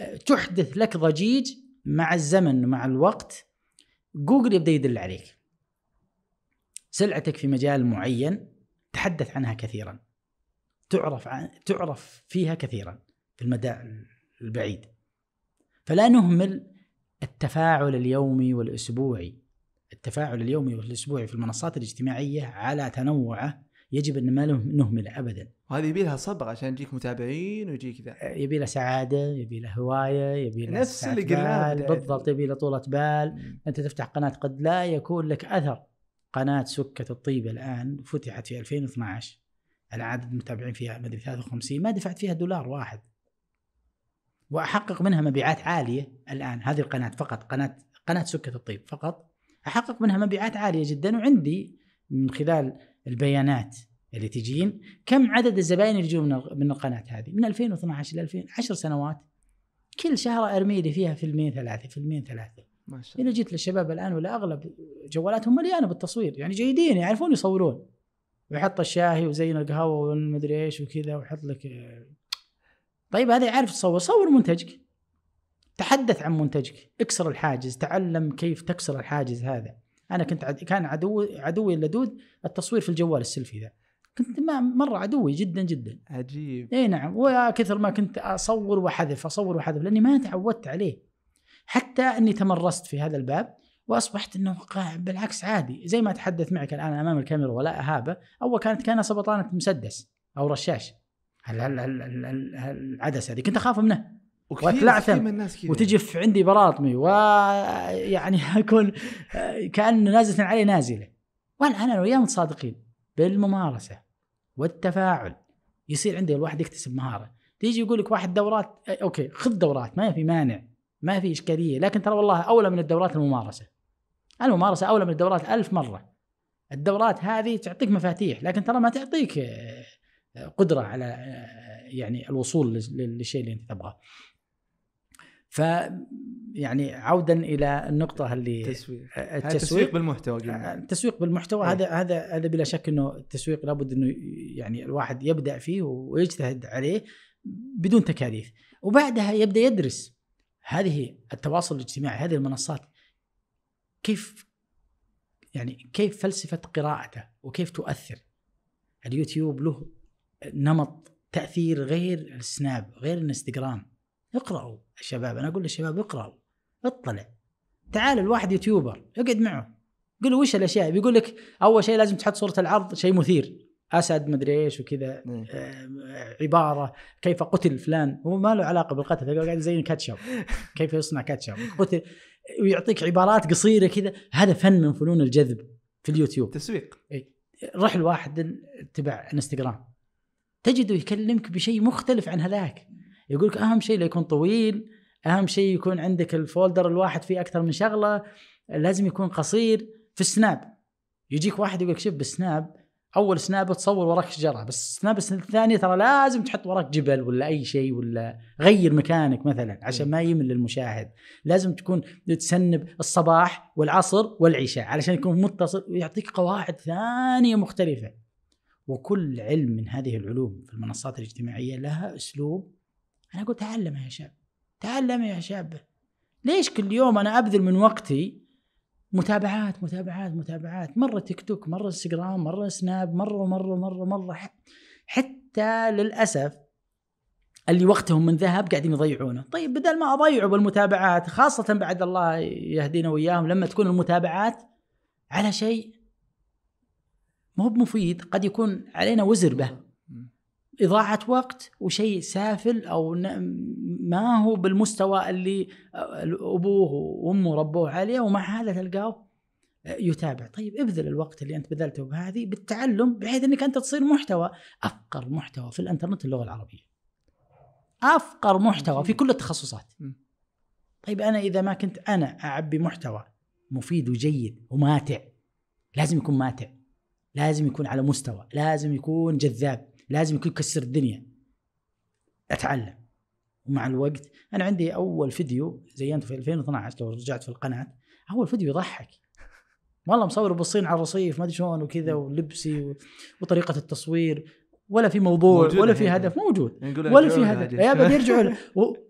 آه، تحدث لك ضجيج مع الزمن مع الوقت جوجل يبدا يدل عليك سلعتك في مجال معين تحدث عنها كثيرا تعرف تعرف فيها كثيرا في المدى البعيد فلا نهمل التفاعل اليومي والاسبوعي التفاعل اليومي والاسبوعي في المنصات الاجتماعيه على تنوعه يجب ان ما نهمله ابدا وهذه يبي لها صبر عشان يجيك متابعين ويجيك ذا آه، يبي لها سعاده يبي لها هوايه يبي لها نفس اللي قلناه بالضبط يبي لها طولة بال انت تفتح قناه قد لا يكون لك اثر قناه سكه الطيبه الان فتحت في 2012 انا عدد المتابعين فيها ما ادري 53 ما دفعت فيها دولار واحد واحقق منها مبيعات عاليه الان هذه القناه فقط قناه قناه سكه الطيب فقط احقق منها مبيعات عاليه جدا وعندي من خلال البيانات اللي تجين كم عدد الزبائن اللي يجون من القناه هذه من 2012 ل 2000 10 سنوات كل شهر ارمي لي فيها فيلمين ثلاثه فيلمين ثلاثه ما شاء الله اذا جيت للشباب الان ولا اغلب جوالاتهم مليانه بالتصوير يعني جيدين يعرفون يصورون ويحط الشاهي وزين القهوه والمدري ايش وكذا ويحط لك طيب هذا يعرف تصور صور منتجك تحدث عن منتجك اكسر الحاجز تعلم كيف تكسر الحاجز هذا انا كنت عد... كان عدو عدوي اللدود التصوير في الجوال السلفي ذا كنت ما مره عدوي جدا جدا عجيب اي نعم وكثر ما كنت اصور واحذف اصور واحذف لاني ما تعودت عليه حتى اني تمرست في هذا الباب واصبحت انه بالعكس عادي زي ما اتحدث معك الان امام الكاميرا ولا اهابه اول كانت كانها سبطانه مسدس او رشاش هل هل هل, العدسه هذه كنت اخاف منه واتلعثم وتجف عندي براطمي ويعني اكون كان نازله علي نازله والان انا وياه متصادقين بالممارسه والتفاعل يصير عندي الواحد يكتسب مهاره تيجي يقول لك واحد دورات اوكي خذ دورات ما في مانع ما في اشكاليه لكن ترى والله اولى من الدورات الممارسه الممارسه اولى من الدورات ألف مره الدورات هذه تعطيك مفاتيح لكن ترى ما تعطيك آه، قدره على آه، يعني الوصول للشيء اللي انت تبغاه ف يعني عودا الى النقطه اللي التسويق آه، التسويق, بالمحتوى جميل. التسويق بالمحتوى هذا هذا هذا بلا شك انه التسويق لابد انه يعني الواحد يبدا فيه ويجتهد عليه بدون تكاليف وبعدها يبدا يدرس هذه التواصل الاجتماعي هذه المنصات كيف يعني كيف فلسفه قراءته وكيف تؤثر اليوتيوب يعني له نمط تاثير غير السناب غير الانستغرام اقرأوا الشباب انا اقول للشباب اقرأوا اطلع تعال الواحد يوتيوبر اقعد معه قل له وش الاشياء بيقول لك اول شيء لازم تحط صوره العرض شيء مثير اسد مدري ايش وكذا إيه. آه، عباره كيف قتل فلان هو ما له علاقه بالقتل قاعد زي كاتشب كيف يصنع كاتشب قتل ويعطيك عبارات قصيره كذا هذا فن من فنون الجذب في اليوتيوب تسويق اي روح لواحد تبع انستغرام تجده يكلمك بشيء مختلف عن هذاك يقول لك اهم شيء لا يكون طويل اهم شيء يكون عندك الفولدر الواحد فيه اكثر من شغله لازم يكون قصير في السناب يجيك واحد يقول لك شوف بالسناب اول سناب تصور وراك شجره بس سناب الثانيه ترى لازم تحط وراك جبل ولا اي شيء ولا غير مكانك مثلا عشان ما يمل المشاهد لازم تكون تسنب الصباح والعصر والعشاء علشان يكون متصل ويعطيك قواعد ثانيه مختلفه وكل علم من هذه العلوم في المنصات الاجتماعيه لها اسلوب انا اقول تعلم يا شاب تعلم يا شاب ليش كل يوم انا ابذل من وقتي متابعات متابعات متابعات مره تيك توك مره انستغرام مره سناب مره مره مره مره حتى للاسف اللي وقتهم من ذهب قاعدين يضيعونه طيب بدل ما اضيعه بالمتابعات خاصه بعد الله يهدينا واياهم لما تكون المتابعات على شيء مو بمفيد قد يكون علينا وزر به اضاعه وقت وشيء سافل او ما هو بالمستوى اللي ابوه وامه ربوه عليه ومع هذا تلقاه يتابع طيب ابذل الوقت اللي انت بذلته بهذه بالتعلم بحيث انك انت تصير محتوى افقر محتوى في الانترنت اللغه العربيه افقر محتوى في كل التخصصات طيب انا اذا ما كنت انا اعبي محتوى مفيد وجيد وماتع لازم يكون ماتع لازم يكون على مستوى لازم يكون جذاب لازم يكون يكسر الدنيا اتعلم ومع الوقت انا عندي اول فيديو زينته في 2012 لو رجعت في القناه اول فيديو يضحك والله مصور بالصين على الرصيف ما ادري شلون وكذا ولبسي وطريقه التصوير ولا في موضوع ولا في هدف موجود ولا في هدف يا ابد يرجعوا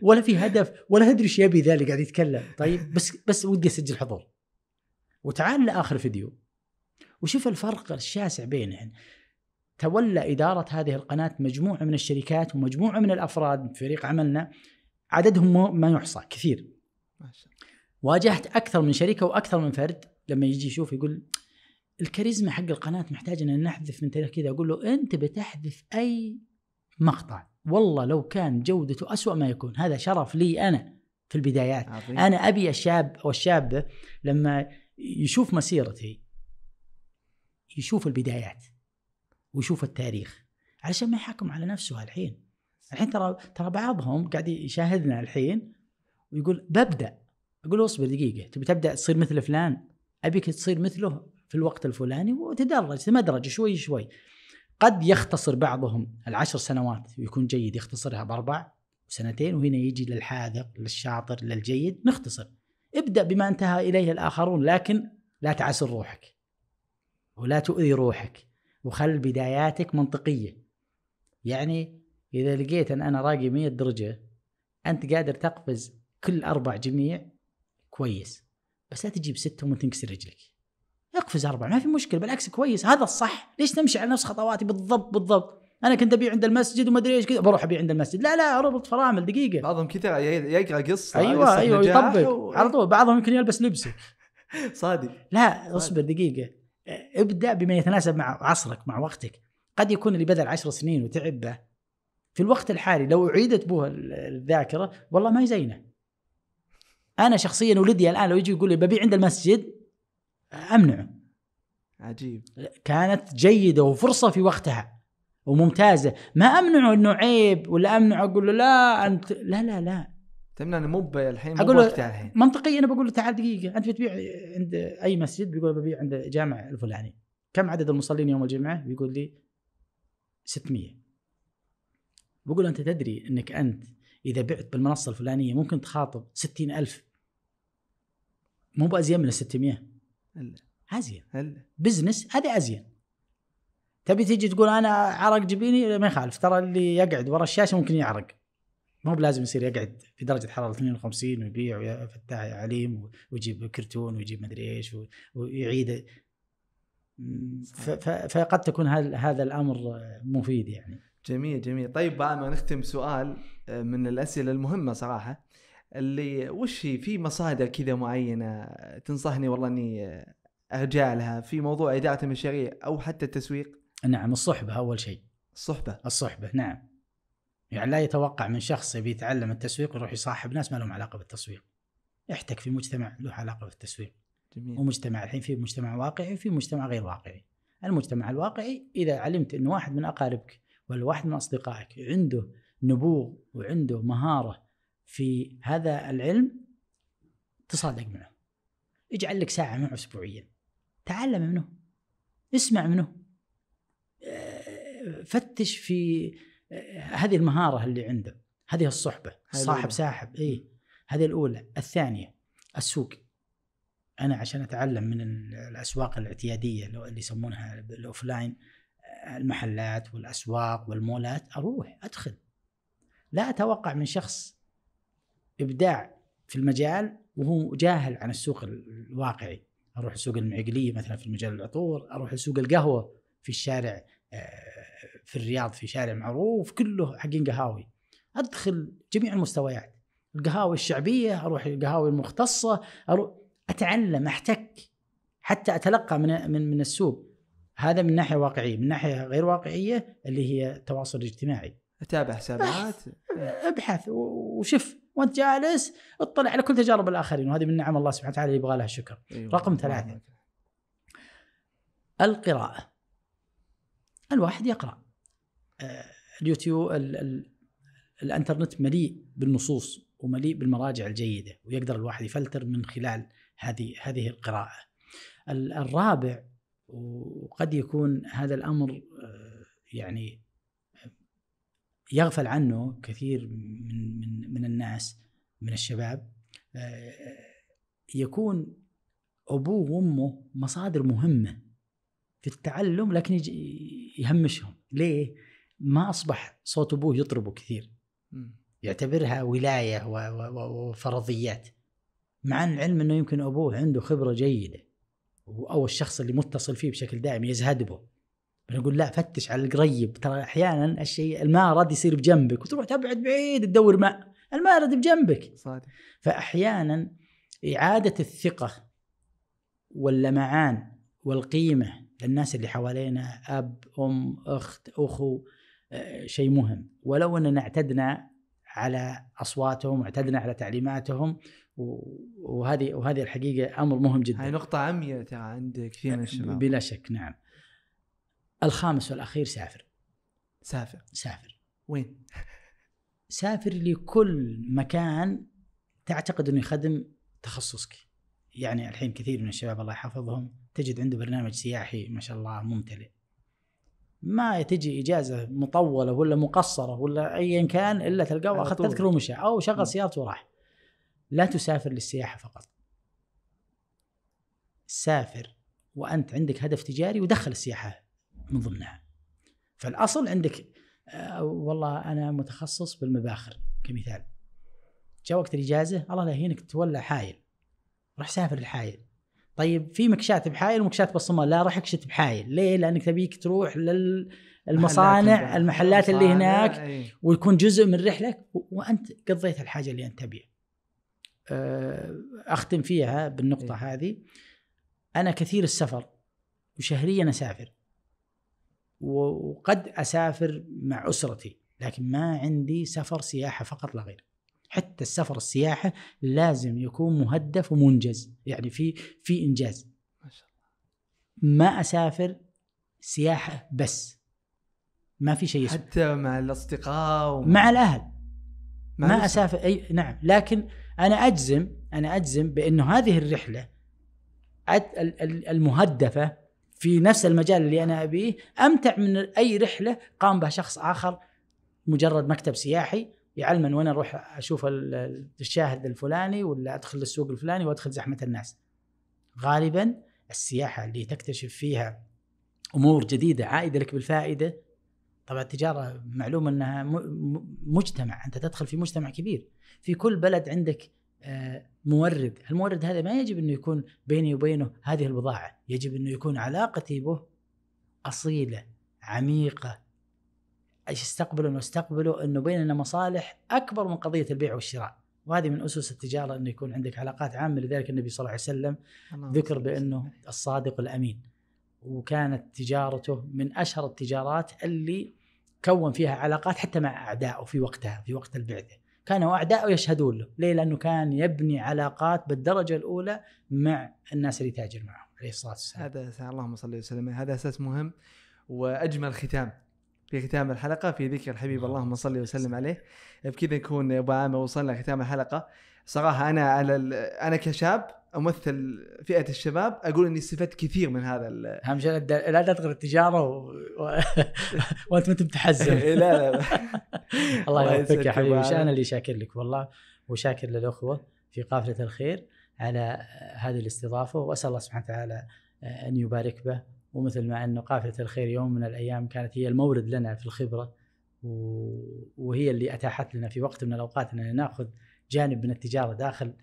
ولا في هدف ولا ادري ايش يبي ذا اللي قاعد يتكلم طيب بس بس ودي اسجل حضور وتعال لاخر فيديو وشوف الفرق الشاسع بينهن تولى إدارة هذه القناة مجموعة من الشركات ومجموعة من الأفراد من فريق عملنا عددهم ما يحصى كثير واجهت أكثر من شركة وأكثر من فرد لما يجي يشوف يقول الكاريزما حق القناة محتاج أن نحذف من تاريخ كذا أقول له أنت بتحذف أي مقطع والله لو كان جودته أسوأ ما يكون هذا شرف لي أنا في البدايات عظيم. أنا أبي الشاب أو الشابة لما يشوف مسيرتي يشوف البدايات ويشوف التاريخ علشان ما يحاكم على نفسه الحين الحين ترى ترى بعضهم قاعد يشاهدنا الحين ويقول ببدا اقول اصبر دقيقه تبي تبدا تصير مثل فلان ابيك تصير مثله في الوقت الفلاني وتدرج تمدرج شوي شوي قد يختصر بعضهم العشر سنوات ويكون جيد يختصرها باربع سنتين وهنا يجي للحاذق للشاطر للجيد نختصر ابدا بما انتهى اليه الاخرون لكن لا تعسر روحك ولا تؤذي روحك وخل بداياتك منطقيه يعني اذا لقيت ان انا راقي 100 درجه انت قادر تقفز كل اربع جميع كويس بس لا تجيب ومن وتنكسر رجلك اقفز اربع ما في مشكله بالعكس كويس هذا الصح ليش تمشي على نفس خطواتي بالضبط بالضبط انا كنت ابيع عند المسجد وما ادري ايش كذا بروح ابيع عند المسجد لا لا اربط فرامل دقيقه بعضهم كذا يقرا قصه ايوه ايوه يطبق على طول بعضهم يمكن يلبس لبسك صادق لا اصبر دقيقه ابدأ بما يتناسب مع عصرك مع وقتك قد يكون اللي بذل عشر سنين وتعبه في الوقت الحالي لو أعيدت به الذاكرة والله ما يزينه أنا شخصيا ولدي الآن لو يجي يقول لي ببيع عند المسجد أمنعه عجيب كانت جيدة وفرصة في وقتها وممتازة ما أمنعه أنه عيب ولا أمنعه أقول له لا أنت لا لا لا تمنى انا مو الحين مو وقتها الحين يعني. منطقيا انا بقول له تعال دقيقه انت بتبيع عند اي مسجد بيقول ببيع عند جامع الفلاني كم عدد المصلين يوم الجمعه؟ بيقول لي 600 بقول انت تدري انك انت اذا بعت بالمنصه الفلانيه ممكن تخاطب 60000 مو بازين من ال 600 ازين بزنس هذا ازين تبي تيجي تقول انا عرق جبيني ما يخالف ترى اللي يقعد ورا الشاشه ممكن يعرق ما هو بلازم يصير يقعد في درجه حراره 52 ويبيع فتاح عليم ويجيب كرتون ويجيب مدري ايش ويعيد فقد تكون هذا الامر مفيد يعني جميل جميل طيب بعد ما نختم سؤال آه، من الاسئله المهمه صراحه اللي وش في مصادر كذا معينه تنصحني والله اني ارجع لها في موضوع اداره المشاريع او حتى التسويق نعم الصحبه اول شيء الصحبه الصحبه نعم يعني لا يتوقع من شخص يبي يتعلم التسويق يروح يصاحب ناس ما لهم علاقه بالتسويق احتك في مجتمع له علاقه بالتسويق جميل. ومجتمع الحين في مجتمع واقعي وفي مجتمع غير واقعي المجتمع الواقعي اذا علمت ان واحد من اقاربك ولا واحد من اصدقائك عنده نبوغ وعنده مهاره في هذا العلم تصادق معه اجعل لك ساعه معه اسبوعيا تعلم منه اسمع منه آه، فتش في هذه المهاره اللي عنده هذه الصحبه صاحب ساحب اي هذه الاولى الثانيه السوق انا عشان اتعلم من الاسواق الاعتياديه اللي يسمونها الاوفلاين المحلات والاسواق والمولات اروح ادخل لا اتوقع من شخص ابداع في المجال وهو جاهل عن السوق الواقعي اروح سوق المعقليه مثلا في مجال العطور اروح سوق القهوه في الشارع آه، في الرياض في شارع معروف كله حقين قهاوي ادخل جميع المستويات القهاوي الشعبيه اروح القهاوي المختصه اروح اتعلم احتك حتى اتلقى من من من السوق هذا من ناحيه واقعيه من ناحيه غير واقعيه اللي هي التواصل الاجتماعي اتابع حسابات ابحث وشف وانت جالس اطلع على كل تجارب الاخرين وهذه من نعم الله سبحانه وتعالى يبغى لها الشكر أيوة. رقم ثلاثه القراءه الواحد يقرا اليوتيوب ال ال الانترنت مليء بالنصوص ومليء بالمراجع الجيده ويقدر الواحد يفلتر من خلال هذه هذه القراءه. الرابع وقد يكون هذا الامر آه، يعني يغفل عنه كثير من من من الناس من الشباب آه، يكون ابوه وامه مصادر مهمه في التعلم لكن يهمشهم ليه؟ ما اصبح صوت ابوه يطربه كثير يعتبرها ولايه وفرضيات مع العلم انه يمكن ابوه عنده خبره جيده او الشخص اللي متصل فيه بشكل دائم يزهد به بنقول لا فتش على القريب ترى احيانا الشيء المارد يصير بجنبك وتروح تبعد بعيد تدور ماء المارد بجنبك صادق فاحيانا اعاده الثقه واللمعان والقيمه للناس اللي حوالينا اب ام اخت اخو شيء مهم ولو اننا اعتدنا على اصواتهم واعتدنا على تعليماتهم وهذه وهذه الحقيقه امر مهم جدا. هذه نقطة عميه عند كثير من الشباب. بلا شك نعم. الخامس والاخير سافر. سافر. سافر. وين؟ سافر لكل مكان تعتقد انه يخدم تخصصك. يعني الحين كثير من الشباب الله يحفظهم تجد عنده برنامج سياحي ما شاء الله ممتلئ. ما تجي اجازه مطوله ولا مقصره ولا ايا كان الا تلقاه اخذ تذكره ومشى او شغل سيارته وراح لا تسافر للسياحه فقط سافر وانت عندك هدف تجاري ودخل السياحه من ضمنها فالاصل عندك آه، والله انا متخصص بالمباخر كمثال جاء وقت الاجازه الله لا يهينك تولى حايل راح سافر الحايل طيب في مكشات بحايل ومكشات بالصمال لا راح اكشت بحايل ليه لانك تبيك تروح لل المصانع المحلات اللي هناك ويكون جزء من رحلك وانت قضيت الحاجه اللي انت تبيها أه، اختم فيها بالنقطه أي. هذه انا كثير السفر وشهريا اسافر وقد اسافر مع اسرتي لكن ما عندي سفر سياحه فقط لا غير حتى السفر السياحه لازم يكون مهدف ومنجز يعني في في انجاز ما شاء الله ما اسافر سياحه بس ما في شيء اسمه. حتى مع الاصدقاء ومع مع الاهل مع ما اسافر اي نعم لكن انا اجزم انا اجزم بانه هذه الرحله المهدفه في نفس المجال اللي انا ابيه امتع من اي رحله قام بها شخص اخر مجرد مكتب سياحي يعلمني وين اروح اشوف الشاهد الفلاني ولا ادخل السوق الفلاني وادخل زحمه الناس. غالبا السياحه اللي تكتشف فيها امور جديده عائده لك بالفائده طبعا التجاره معلوم انها مجتمع انت تدخل في مجتمع كبير في كل بلد عندك آه، مورد المورد هذا ما يجب انه يكون بيني وبينه هذه البضاعه يجب انه يكون علاقتي به اصيله عميقه ايش استقبلوا واستقبلوا انه بيننا مصالح اكبر من قضيه البيع والشراء وهذه من اسس التجاره انه يكون عندك علاقات عامه لذلك النبي صلى الله عليه وسلم ذكر بانه الصادق الامين وكانت تجارته من اشهر التجارات اللي كون فيها علاقات حتى مع اعدائه في وقتها في وقت البعثه كانوا اعدائه يشهدون له ليه لانه كان يبني علاقات بالدرجه الاولى مع الناس اللي تاجر معهم عليه الصلاه والسلام هذا اللهم صل وسلم هذا اساس مهم واجمل ختام في ختام الحلقه في ذكر الحبيب نعم. اللهم صل وسلم نعم. عليه بكذا نكون ابو عامر وصلنا لختام الحلقه صراحه انا على انا كشاب امثل فئه الشباب اقول اني استفدت كثير من هذا اهم شيء لا تدخل التجاره وانت ما انت إيه، لا لا الله يوفقك يا حبيبي انا اللي شاكر لك والله وشاكر للاخوه في قافله الخير على هذه الاستضافه واسال الله سبحانه وتعالى ان يبارك به ومثل ما أن قافلة الخير يوم من الأيام كانت هي المورد لنا في الخبرة وهي اللي أتاحت لنا في وقت من الأوقات أن نأخذ جانب من التجارة داخل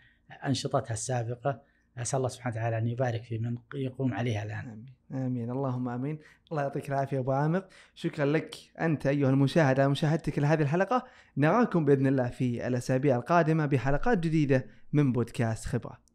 أنشطتها السابقة أسأل الله سبحانه وتعالى أن يبارك في من يقوم عليها الآن آمين. امين اللهم امين الله يعطيك العافيه ابو عامر شكرا لك انت ايها المشاهد على مشاهدتك لهذه الحلقه نراكم باذن الله في الاسابيع القادمه بحلقات جديده من بودكاست خبره